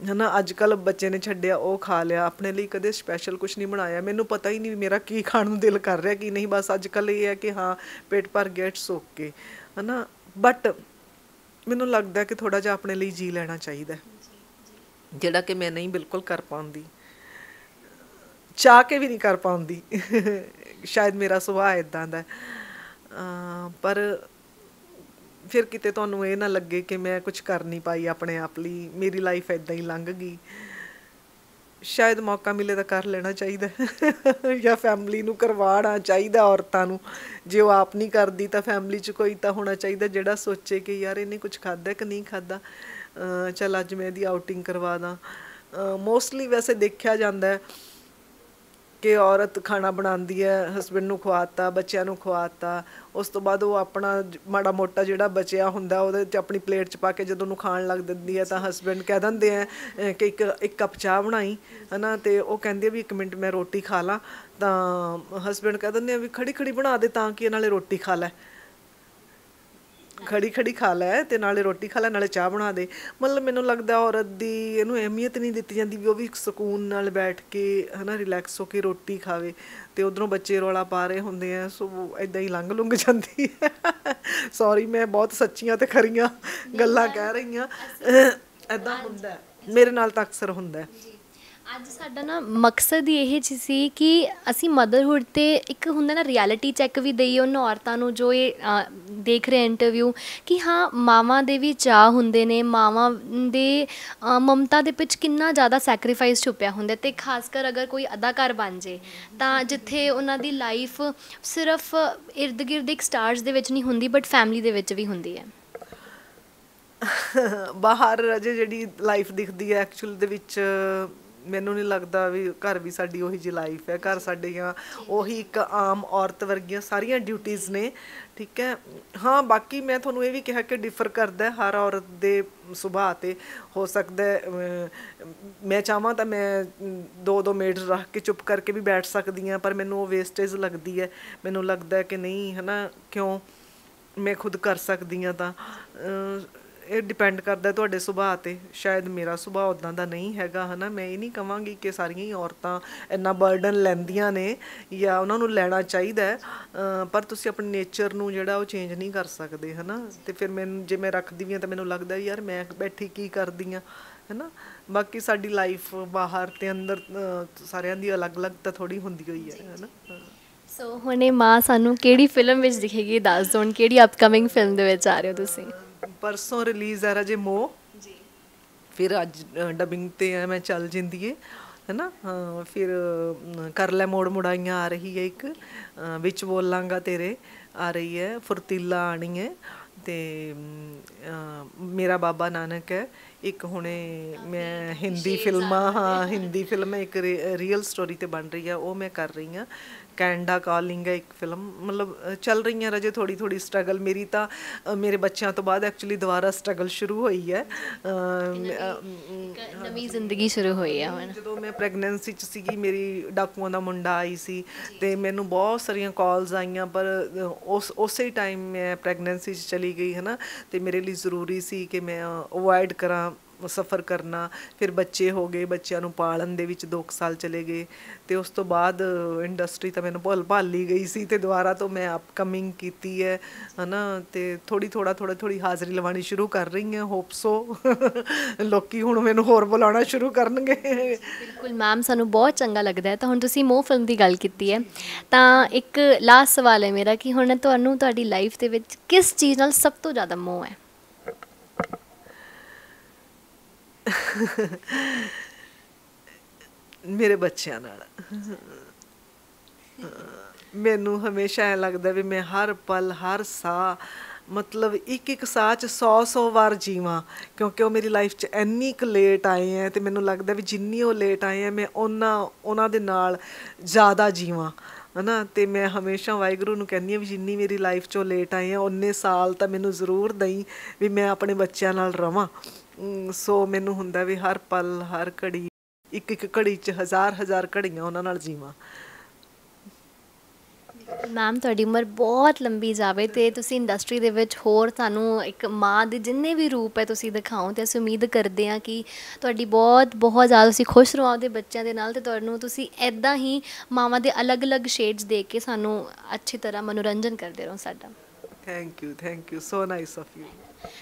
ਹਨਾ ਅੱਜ ਕੱਲ ਬੱਚੇ ਨੇ ਛੱਡਿਆ ਉਹ ਖਾ ਲਿਆ ਆਪਣੇ ਲਈ ਕਦੇ ਸਪੈਸ਼ਲ ਕੁਝ ਨਹੀਂ ਬਣਾਇਆ ਮੈਨੂੰ ਪਤਾ ਹੀ ਨਹੀਂ ਮੇਰਾ ਕੀ ਖਾਣ ਨੂੰ ਦਿਲ ਕਰ ਰਿਹਾ ਕੀ ਨਹੀਂ ਬਸ ਅੱਜ ਕੱਲ ਇਹ ਹੈ ਕਿ ਹਾਂ ਪੇਟ ਭਰ ਗੇਟ ਸੋਕ ਕੇ ਹਨਾ ਬਟ ਮੈਨੂੰ ਲੱਗਦਾ ਕਿ ਥੋੜਾ ਜਿਹਾ ਆਪਣੇ ਲਈ ਜੀ ਲੈਣਾ ਚਾਹੀਦਾ ਜਿਹੜਾ ਕਿ ਮੈਂ ਨਹੀਂ ਬਿਲਕੁਲ ਕਰ ਪਾਉਂਦੀ ਚਾਹ ਕੇ ਵੀ ਨਹੀਂ ਕਰ ਪਾਉਂਦੀ ਸ਼ਾਇਦ ਮੇਰਾ ਸੁਭਾਅ ਇਦਾਂ ਦਾ ਹੈ ਪਰ ਫਿਰ ਕਿਤੇ ਤੁਹਾਨੂੰ ਇਹ ਨਾ ਲੱਗੇ ਕਿ ਮੈਂ ਕੁਝ ਕਰ ਨਹੀਂ ਪਾਈ ਆਪਣੇ ਆਪ ਲਈ ਮੇਰੀ ਲਾਈਫ ਐਦਾਂ ਹੀ ਲੰਘ ਗਈ ਸ਼ਾਇਦ ਮੌਕਾ ਮਿਲੇ ਤਾਂ ਕਰ ਲੈਣਾ ਚਾਹੀਦਾ ਜਾਂ ਫੈਮਿਲੀ ਨੂੰ ਕਰਵਾਣਾ ਚਾਹੀਦਾ ਔਰਤਾਂ ਨੂੰ ਜੇ ਉਹ ਆਪ ਨਹੀਂ ਕਰਦੀ ਤਾਂ ਫੈਮਿਲੀ 'ਚ ਕੋਈ ਤਾਂ ਹੋਣਾ ਚਾਹੀਦਾ ਜਿਹੜਾ ਸੋਚੇ ਕਿ ਯਾਰ ਇਹਨੇ ਕੁਝ ਖਾਦਾ ਕਿ ਨਹੀਂ ਖਾਦਾ ਚਲ ਅੱਜ ਮੈਂ ਇਹਦੀ ਆਊਟਿੰਗ ਕਰਵਾ ਦਾਂ ਮੋਸਟਲੀ ਵੈਸੇ ਦੇਖਿਆ ਜਾਂਦਾ ਹੈ ਕਿ ਔਰਤ ਖਾਣਾ ਬਣਾਉਂਦੀ ਹੈ ਹਸਬੰਡ ਨੂੰ ਖਵਾਤਾ ਬੱਚਿਆਂ ਨੂੰ ਖਵਾਤਾ ਉਸ ਤੋਂ ਬਾਅਦ ਉਹ ਆਪਣਾ ਮਾੜਾ ਮੋਟਾ ਜਿਹੜਾ ਬਚਿਆ ਹੁੰਦਾ ਉਹਦੇ ਚ ਆਪਣੀ ਪਲੇਟ ਚ ਪਾ ਕੇ ਜਦੋਂ ਉਹਨੂੰ ਖਾਣ ਲੱਗ ਦਿੰਦੀ ਹੈ ਤਾਂ ਹਸਬੰਡ ਕਹਿ ਦਿੰਦੇ ਆ ਕਿ ਇੱਕ ਇੱਕ ਕੱਪ ਚਾਹ ਬਣਾਈ ਹਨਾ ਤੇ ਉਹ ਕਹਿੰਦੀ ਵੀ ਇੱਕ ਮਿੰਟ ਮੈਂ ਰੋਟੀ ਖਾ ਲਾਂ ਤਾਂ ਹਸਬੰਡ ਕਹਿ ਦਿੰਦੇ ਆ ਵੀ ਖੜੀ ਖੜੀ ਬਣਾ ਦੇ ਤਾਂ ਕਿ ਇਹ ਨਾਲੇ ਰੋਟੀ ਖਾ ਲੈ ਖੜੀ ਖੜੀ ਖਾ ਲੈ ਤੇ ਨਾਲੇ ਰੋਟੀ ਖਾ ਲੈ ਨਾਲੇ ਚਾਹ ਬਣਾ ਦੇ ਮਤਲਬ ਮੈਨੂੰ ਲੱਗਦਾ ਔਰਤ ਦੀ ਇਹਨੂੰ ਅਹਿਮੀਅਤ ਨਹੀਂ ਦਿੱਤੀ ਜਾਂਦੀ ਵੀ ਉਹ ਵੀ ਸਕੂਨ ਨਾਲ ਬੈਠ ਕੇ ਹਨਾ ਰਿਲੈਕਸ ਹੋ ਕੇ ਰੋਟੀ ਖਾਵੇ ਤੇ ਉਧਰੋਂ ਬੱਚੇ ਰੋਲਾ ਪਾ ਰਹੇ ਹੁੰਦੇ ਆ ਸੋ ਐਦਾਂ ਹੀ ਲੰਘ ਲੰਘ ਜਾਂਦੀ ਹੈ ਸੌਰੀ ਮੈਂ ਬਹੁਤ ਸੱਚੀਆਂ ਤੇ ਖਰੀਆਂ ਗੱਲਾਂ ਕਹਿ ਰਹੀ ਆ ਐਦਾਂ ਹੁੰਦਾ ਮੇਰੇ ਨਾਲ ਤਾਂ ਅਕਸਰ ਹੁੰਦਾ ਅੱਜ ਸਾਡਾ ਨਾ ਮਕਸਦ ਹੀ ਇਹ ਜੀ ਸੀ ਕਿ ਅਸੀਂ ਮਦਰਹੁੱਡ ਤੇ ਇੱਕ ਹੁੰਦਾ ਨਾ ਰਿਐਲਿਟੀ ਚੈੱਕ ਵੀ ਦਈਏ ਉਹਨਾਂ ਔਰਤਾਂ ਨੂੰ ਜੋ ਇਹ ਦੇਖ ਰਹੇ ਇੰਟਰਵਿਊ ਕਿ ਹਾਂ ਮਾਵਾਂ ਦੇ ਵੀ ਚਾਹ ਹੁੰਦੇ ਨੇ ਮਾਵਾਂ ਦੇ ਮਮਤਾ ਦੇ ਵਿੱਚ ਕਿੰਨਾ ਜ਼ਿਆਦਾ ਸੈਕਰੀਫਾਈਸ ਛੁਪਿਆ ਹੁੰਦਾ ਤੇ ਖਾਸ ਕਰ ਅਗਰ ਕੋਈ ਅਦਾਕਾਰ ਬਣ ਜੇ ਤਾਂ ਜਿੱਥੇ ਉਹਨਾਂ ਦੀ ਲਾਈਫ ਸਿਰਫ ਇਰਦ-ਗਿਰਦ ਇੱਕ ਸਟਾਰਸ ਦੇ ਵਿੱਚ ਨਹੀਂ ਹੁੰਦੀ ਬਟ ਫੈਮਿਲੀ ਦੇ ਵਿੱਚ ਵੀ ਹੁੰਦੀ ਹੈ ਬਾਹਰ ਜਿਹੜੀ ਲਾਈਫ ਦਿਖਦੀ ਹੈ ਐਕਚੁਅਲ ਦੇ ਵਿੱਚ ਮੈਨੂੰ ਨਹੀਂ ਲੱਗਦਾ ਵੀ ਘਰ ਵੀ ਸਾਡੀ ਉਹੀ ਜਿਹੀ ਲਾਈਫ ਹੈ ਘਰ ਸਾਡੀਆਂ ਉਹੀ ਇੱਕ ਆਮ ਔਰਤ ਵਰਗੀਆਂ ਸਾਰੀਆਂ ਡਿਊਟੀਆਂ ਨੇ ਠੀਕ ਹੈ ਹਾਂ ਬਾਕੀ ਮੈਂ ਤੁਹਾਨੂੰ ਇਹ ਵੀ ਕਿਹਾ ਕਿ ਡਿਫਰ ਕਰਦਾ ਹਰ ਔਰਤ ਦੇ ਸੁਭਾਅ ਤੇ ਹੋ ਸਕਦਾ ਮੈਂ ਚਾਹਾਂ ਤਾਂ ਮੈਂ ਦੋ ਦੋ ਮੇਡ ਰੱਖ ਕੇ ਚੁੱਪ ਕਰਕੇ ਵੀ ਬੈਠ ਸਕਦੀ ਹਾਂ ਪਰ ਮੈਨੂੰ ਉਹ ਵੇਸਟੇਜ ਲੱਗਦੀ ਹੈ ਮੈਨੂੰ ਲੱਗਦਾ ਕਿ ਨਹੀਂ ਹਨਾ ਕਿਉਂ ਮੈਂ ਖੁਦ ਕਰ ਸਕਦੀ ਹਾਂ ਤਾਂ ਇਹ ਡਿਪੈਂਡ ਕਰਦਾ ਤੁਹਾਡੇ ਸੁਭਾਅ ਤੇ ਸ਼ਾਇਦ ਮੇਰਾ ਸੁਭਾਅ ਉਦਾਂ ਦਾ ਨਹੀਂ ਹੈਗਾ ਹਨਾ ਮੈਂ ਇਹ ਨਹੀਂ ਕਹਾਂਗੀ ਕਿ ਸਾਰੀਆਂ ਹੀ ਔਰਤਾਂ ਇੰਨਾ ਬਰਡਨ ਲੈਂਦੀਆਂ ਨੇ ਜਾਂ ਉਹਨਾਂ ਨੂੰ ਲੈਣਾ ਚਾਹੀਦਾ ਪਰ ਤੁਸੀਂ ਆਪਣੇ ਨੇਚਰ ਨੂੰ ਜਿਹੜਾ ਉਹ ਚੇਂਜ ਨਹੀਂ ਕਰ ਸਕਦੇ ਹਨਾ ਤੇ ਫਿਰ ਮੈਂ ਜੇ ਮੈਂ ਰੱਖਦੀ ਵੀ ਆ ਤਾਂ ਮੈਨੂੰ ਲੱਗਦਾ ਯਾਰ ਮੈਂ ਬੈਠੀ ਕੀ ਕਰਦੀ ਆ ਹਨਾ ਬਾਕੀ ਸਾਡੀ ਲਾਈਫ ਬਾਹਰ ਤੇ ਅੰਦਰ ਸਾਰਿਆਂ ਦੀ ਅਲੱਗ-ਅਲੱਗ ਤਾਂ ਥੋੜੀ ਹੁੰਦੀ ਹੋਈ ਹੈ ਹਨਾ ਸੋ ਹੁਣੇ ਮਾਂ ਸਾਨੂੰ ਕਿਹੜੀ ਫਿਲਮ ਵਿੱਚ ਦਿਖੇਗੀ ਦੱਸ ਦੋਣ ਕਿਹੜੀ ਅਪਕਮਿੰਗ ਫਿਲਮ ਦੇ ਵਿੱਚ ਆ ਰਹੇ ਹੋ ਤੁਸੀਂ ਪਰਸੋਂ ਰਿਲੀਜ਼ ਹੈ ਰਜੇ ਮੋ ਜੀ ਫਿਰ ਅੱਜ ਡਬਿੰਗ ਤੇ ਆ ਮੈਂ ਚੱਲ ਜਿੰਦੀ ਏ ਹੈਨਾ ਫਿਰ ਕਰ ਲੈ ਮੋੜ ਮੁੜਾਈਆਂ ਆ ਰਹੀ ਹੈ ਇੱਕ ਵਿੱਚ ਬੋਲਾਂਗਾ ਤੇਰੇ ਆ ਰਹੀ ਹੈ ਫੁਰਤੀਲਾ ਆਣੀ ਹੈ ਤੇ ਮੇਰਾ ਬਾਬਾ ਨਾਨਕ ਹੈ ਇੱਕ ਹੁਣੇ ਮੈਂ ਹਿੰਦੀ ਫਿਲਮਾਂ ਹਾਂ ਹਿੰਦੀ ਫਿਲਮ ਇੱਕ ਰੀਅਲ ਸਟੋਰੀ ਤੇ ਬਣ ਰਹੀ ਆ ਉਹ ਮੈਂ ਕਰ ਰਹੀ ਆ ਕੈਨੇਡਾ ਕਾਲਿੰਗ ਹੈ ਇੱਕ ਫਿਲਮ ਮਤਲਬ ਚੱਲ ਰਹੀਆਂ ਰਜੇ ਥੋੜੀ ਥੋੜੀ ਸਟਰਗਲ ਮੇਰੀ ਤਾਂ ਮੇਰੇ ਬੱਚਿਆਂ ਤੋਂ ਬਾਅਦ ਐਕਚੁਅਲੀ ਦੁਬਾਰਾ ਸਟਰਗਲ ਸ਼ੁਰੂ ਹੋਈ ਹੈ ਨਵੀਂ ਜ਼ਿੰਦਗੀ ਸ਼ੁਰੂ ਹੋਈ ਹੈ ਹੁਣ ਜਦੋਂ ਮੈਂ ਪ੍ਰੈਗਨੈਂਸੀ ਚ ਸੀਗੀ ਮੇਰੀ ਡਾਕੂਆਂ ਦਾ ਮੁੰਡਾ ਆਈ ਸੀ ਤੇ ਮੈਨੂੰ ਬਹੁਤ ਸਾਰੀਆਂ ਕਾਲਸ ਆਈਆਂ ਪਰ ਉਸ ਉਸੇ ਟਾਈਮ ਮੈਂ ਪ੍ਰੈਗਨੈਂਸੀ ਚ ਚਲੀ ਗਈ ਹੈ ਨਾ ਤੇ ਮੇਰੇ ਲਈ ਜ਼ਰੂਰੀ ਸੀ ਕਿ ਮੈਂ ਅਵੋਇਡ ਕਰਾਂ ਸਫ਼ਰ ਕਰਨਾ ਫਿਰ ਬੱਚੇ ਹੋ ਗਏ ਬੱਚਿਆਂ ਨੂੰ ਪਾਲਣ ਦੇ ਵਿੱਚ 2 ਸਾਲ ਚਲੇ ਗਏ ਤੇ ਉਸ ਤੋਂ ਬਾਅਦ ਇੰਡਸਟਰੀ ਤਾਂ ਮੈਨੂੰ ਭੁੱਲ ਭਾਲੀ ਗਈ ਸੀ ਤੇ ਦੁਬਾਰਾ ਤੋਂ ਮੈਂ ਅਪਕਮਿੰਗ ਕੀਤੀ ਹੈ ਹਨਾ ਤੇ ਥੋੜੀ ਥੋੜਾ ਥੋੜਾ ਥੋੜੀ ਹਾਜ਼ਰੀ ਲਵਾਣੀ ਸ਼ੁਰੂ ਕਰ ਰਹੀ ਹਾਂ ਹੋਪ ਸੋ ਲੋਕੀ ਹੁਣ ਮੈਨੂੰ ਹੋਰ ਬੁਲਾਉਣਾ ਸ਼ੁਰੂ ਕਰਨਗੇ ਬਿਲਕੁਲ ਮੈਮ ਸਾਨੂੰ ਬਹੁਤ ਚੰਗਾ ਲੱਗਦਾ ਹੈ ਤਾਂ ਹੁਣ ਤੁਸੀਂ ਮੋਹ ਫਿਲਮ ਦੀ ਗੱਲ ਕੀਤੀ ਹੈ ਤਾਂ ਇੱਕ ਲਾਸਟ ਸਵਾਲ ਹੈ ਮੇਰਾ ਕਿ ਹੁਣ ਤੁਹਾਨੂੰ ਤੁਹਾਡੀ ਲਾਈਫ ਦੇ ਵਿੱਚ ਕਿਸ ਚੀਜ਼ ਨਾਲ ਸਭ ਤੋਂ ਜ਼ਿਆਦਾ ਮੋਹ ਹੈ ਮੇਰੇ ਬੱਚਿਆਂ ਨਾਲ ਮੈਨੂੰ ਹਮੇਸ਼ਾ ਐ ਲੱਗਦਾ ਵੀ ਮੈਂ ਹਰ ਪਲ ਹਰ ਸਾਹ ਮਤਲਬ ਇੱਕ ਇੱਕ ਸਾਹ 'ਚ 100-100 ਵਾਰ ਜੀਵਾਂ ਕਿਉਂਕਿ ਉਹ ਮੇਰੀ ਲਾਈਫ 'ਚ ਇੰਨੀ ਕੁ ਲੇਟ ਆਏ ਐ ਤੇ ਮੈਨੂੰ ਲੱਗਦਾ ਵੀ ਜਿੰਨੀ ਉਹ ਲੇਟ ਆਏ ਐ ਮੈਂ ਉਹਨਾਂ ਉਹਨਾਂ ਦੇ ਨਾਲ ਜ਼ਿਆਦਾ ਜੀਵਾਂ ਹਨਾ ਤੇ ਮੈਂ ਹਮੇਸ਼ਾ ਵਾਹਿਗੁਰੂ ਨੂੰ ਕਹਿੰਦੀ ਆ ਵੀ ਜਿੰਨੀ ਮੇਰੀ ਲਾਈਫ 'ਚੋਂ ਲੇਟ ਆਏ ਆ ਉਹਨੇ ਸਾਲ ਤਾਂ ਮੈਨੂੰ ਜ਼ਰੂਰ ਦਈ ਵੀ ਮੈਂ ਆਪਣੇ ਬੱਚਿਆਂ ਨਾਲ ਰਵਾਂ ਸੋ ਮੈਨੂੰ ਹੁੰਦਾ ਵੀ ਹਰ ਪਲ ਹਰ ਘੜੀ ਇੱਕ ਇੱਕ ਘੜੀ 'ਚ ਹਜ਼ਾਰ ਹਜ਼ਾਰ ਘੜੀਆਂ ਉਹਨਾਂ ਨਾਲ ਜੀਵਾਂ ਮੈਮ ਤੁਹਾਡੀ ਉਮਰ ਬਹੁਤ ਲੰਬੀ ਜਾਵੇ ਤੇ ਤੁਸੀਂ ਇੰਡਸਟਰੀ ਦੇ ਵਿੱਚ ਹੋਰ ਤੁਹਾਨੂੰ ਇੱਕ ਮਾਂ ਦੇ ਜਿੰਨੇ ਵੀ ਰੂਪ ਹੈ ਤੁਸੀਂ ਦਿਖਾਓ ਤੇ ਅਸੀਂ ਉਮੀਦ ਕਰਦੇ ਹਾਂ ਕਿ ਤੁਹਾਡੀ ਬਹੁਤ ਬਹੁਤ ਜ਼ਿਆਦਾ ਤੁਸੀਂ ਖੁਸ਼ ਰਹੋ ਆਪਣੇ ਬੱਚਿਆਂ ਦੇ ਨਾਲ ਤੇ ਤੁਹਾਨੂੰ ਤੁਸੀਂ ਐਦਾਂ ਹੀ ਮਾਵਾਂ ਦੇ ਅਲੱਗ-ਅਲੱਗ ਸ਼ੇਡਸ ਦੇ ਕੇ ਸਾਨੂੰ ਅੱਛੀ ਤਰ੍ਹਾਂ ਮਨੋਰੰਜਨ ਕਰਦੇ ਰਹੋ ਸਾਡਾ thank you thank you so nice of you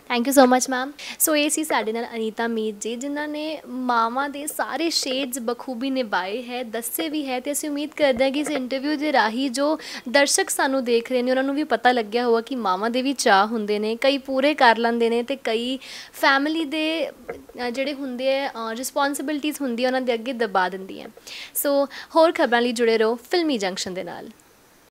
thank you so much ma'am so ਇਹ ਸੀ ਸਾਡੇ ਨਾਲ ਅਨੀਤਾ ਮੀਤ ਜੀ ਜਿਨ੍ਹਾਂ ਨੇ ਮਾਵਾਂ ਦੇ ਸਾਰੇ ਸ਼ੇਡਸ ਬਖੂਬੀ ਨਿਭਾਏ ਹੈ ਦੱਸੇ ਵੀ ਹੈ ਤੇ ਅਸੀਂ ਉਮੀਦ ਕਰਦੇ ਹਾਂ ਕਿ ਇਸ ਇੰਟਰਵਿਊ ਦੇ ਰਾਹੀਂ ਜੋ ਦਰਸ਼ਕ ਸਾਨੂੰ ਦੇਖ ਰਹੇ ਨੇ ਉਹਨਾਂ ਨੂੰ ਵੀ ਪਤਾ ਲੱਗਿਆ ਹੋਊਗਾ ਕਿ ਮਾਵਾਂ ਦੇ ਵੀ ਚਾਹ ਹੁੰਦੇ ਨੇ ਕਈ ਪੂਰੇ ਕਰ ਲੈਂਦੇ ਨੇ ਤੇ ਕਈ ਫੈਮਿਲੀ ਦੇ ਜਿਹੜੇ ਹੁੰਦੇ ਆ ਰਿਸਪੌਂਸਿਬਿਲਟੀਆਂ ਹੁੰਦੀਆਂ ਉਹਨਾਂ ਦੇ ਅੱਗੇ ਦਬਾ ਦਿੰਦੀਆਂ ਸੋ ਹੋਰ ਖਬਰਾਂ ਲਈ ਜੁੜੇ ਰਹੋ ਫਿਲਮੀ ਜੰਕਸ਼ਨ ਦੇ ਨਾਲ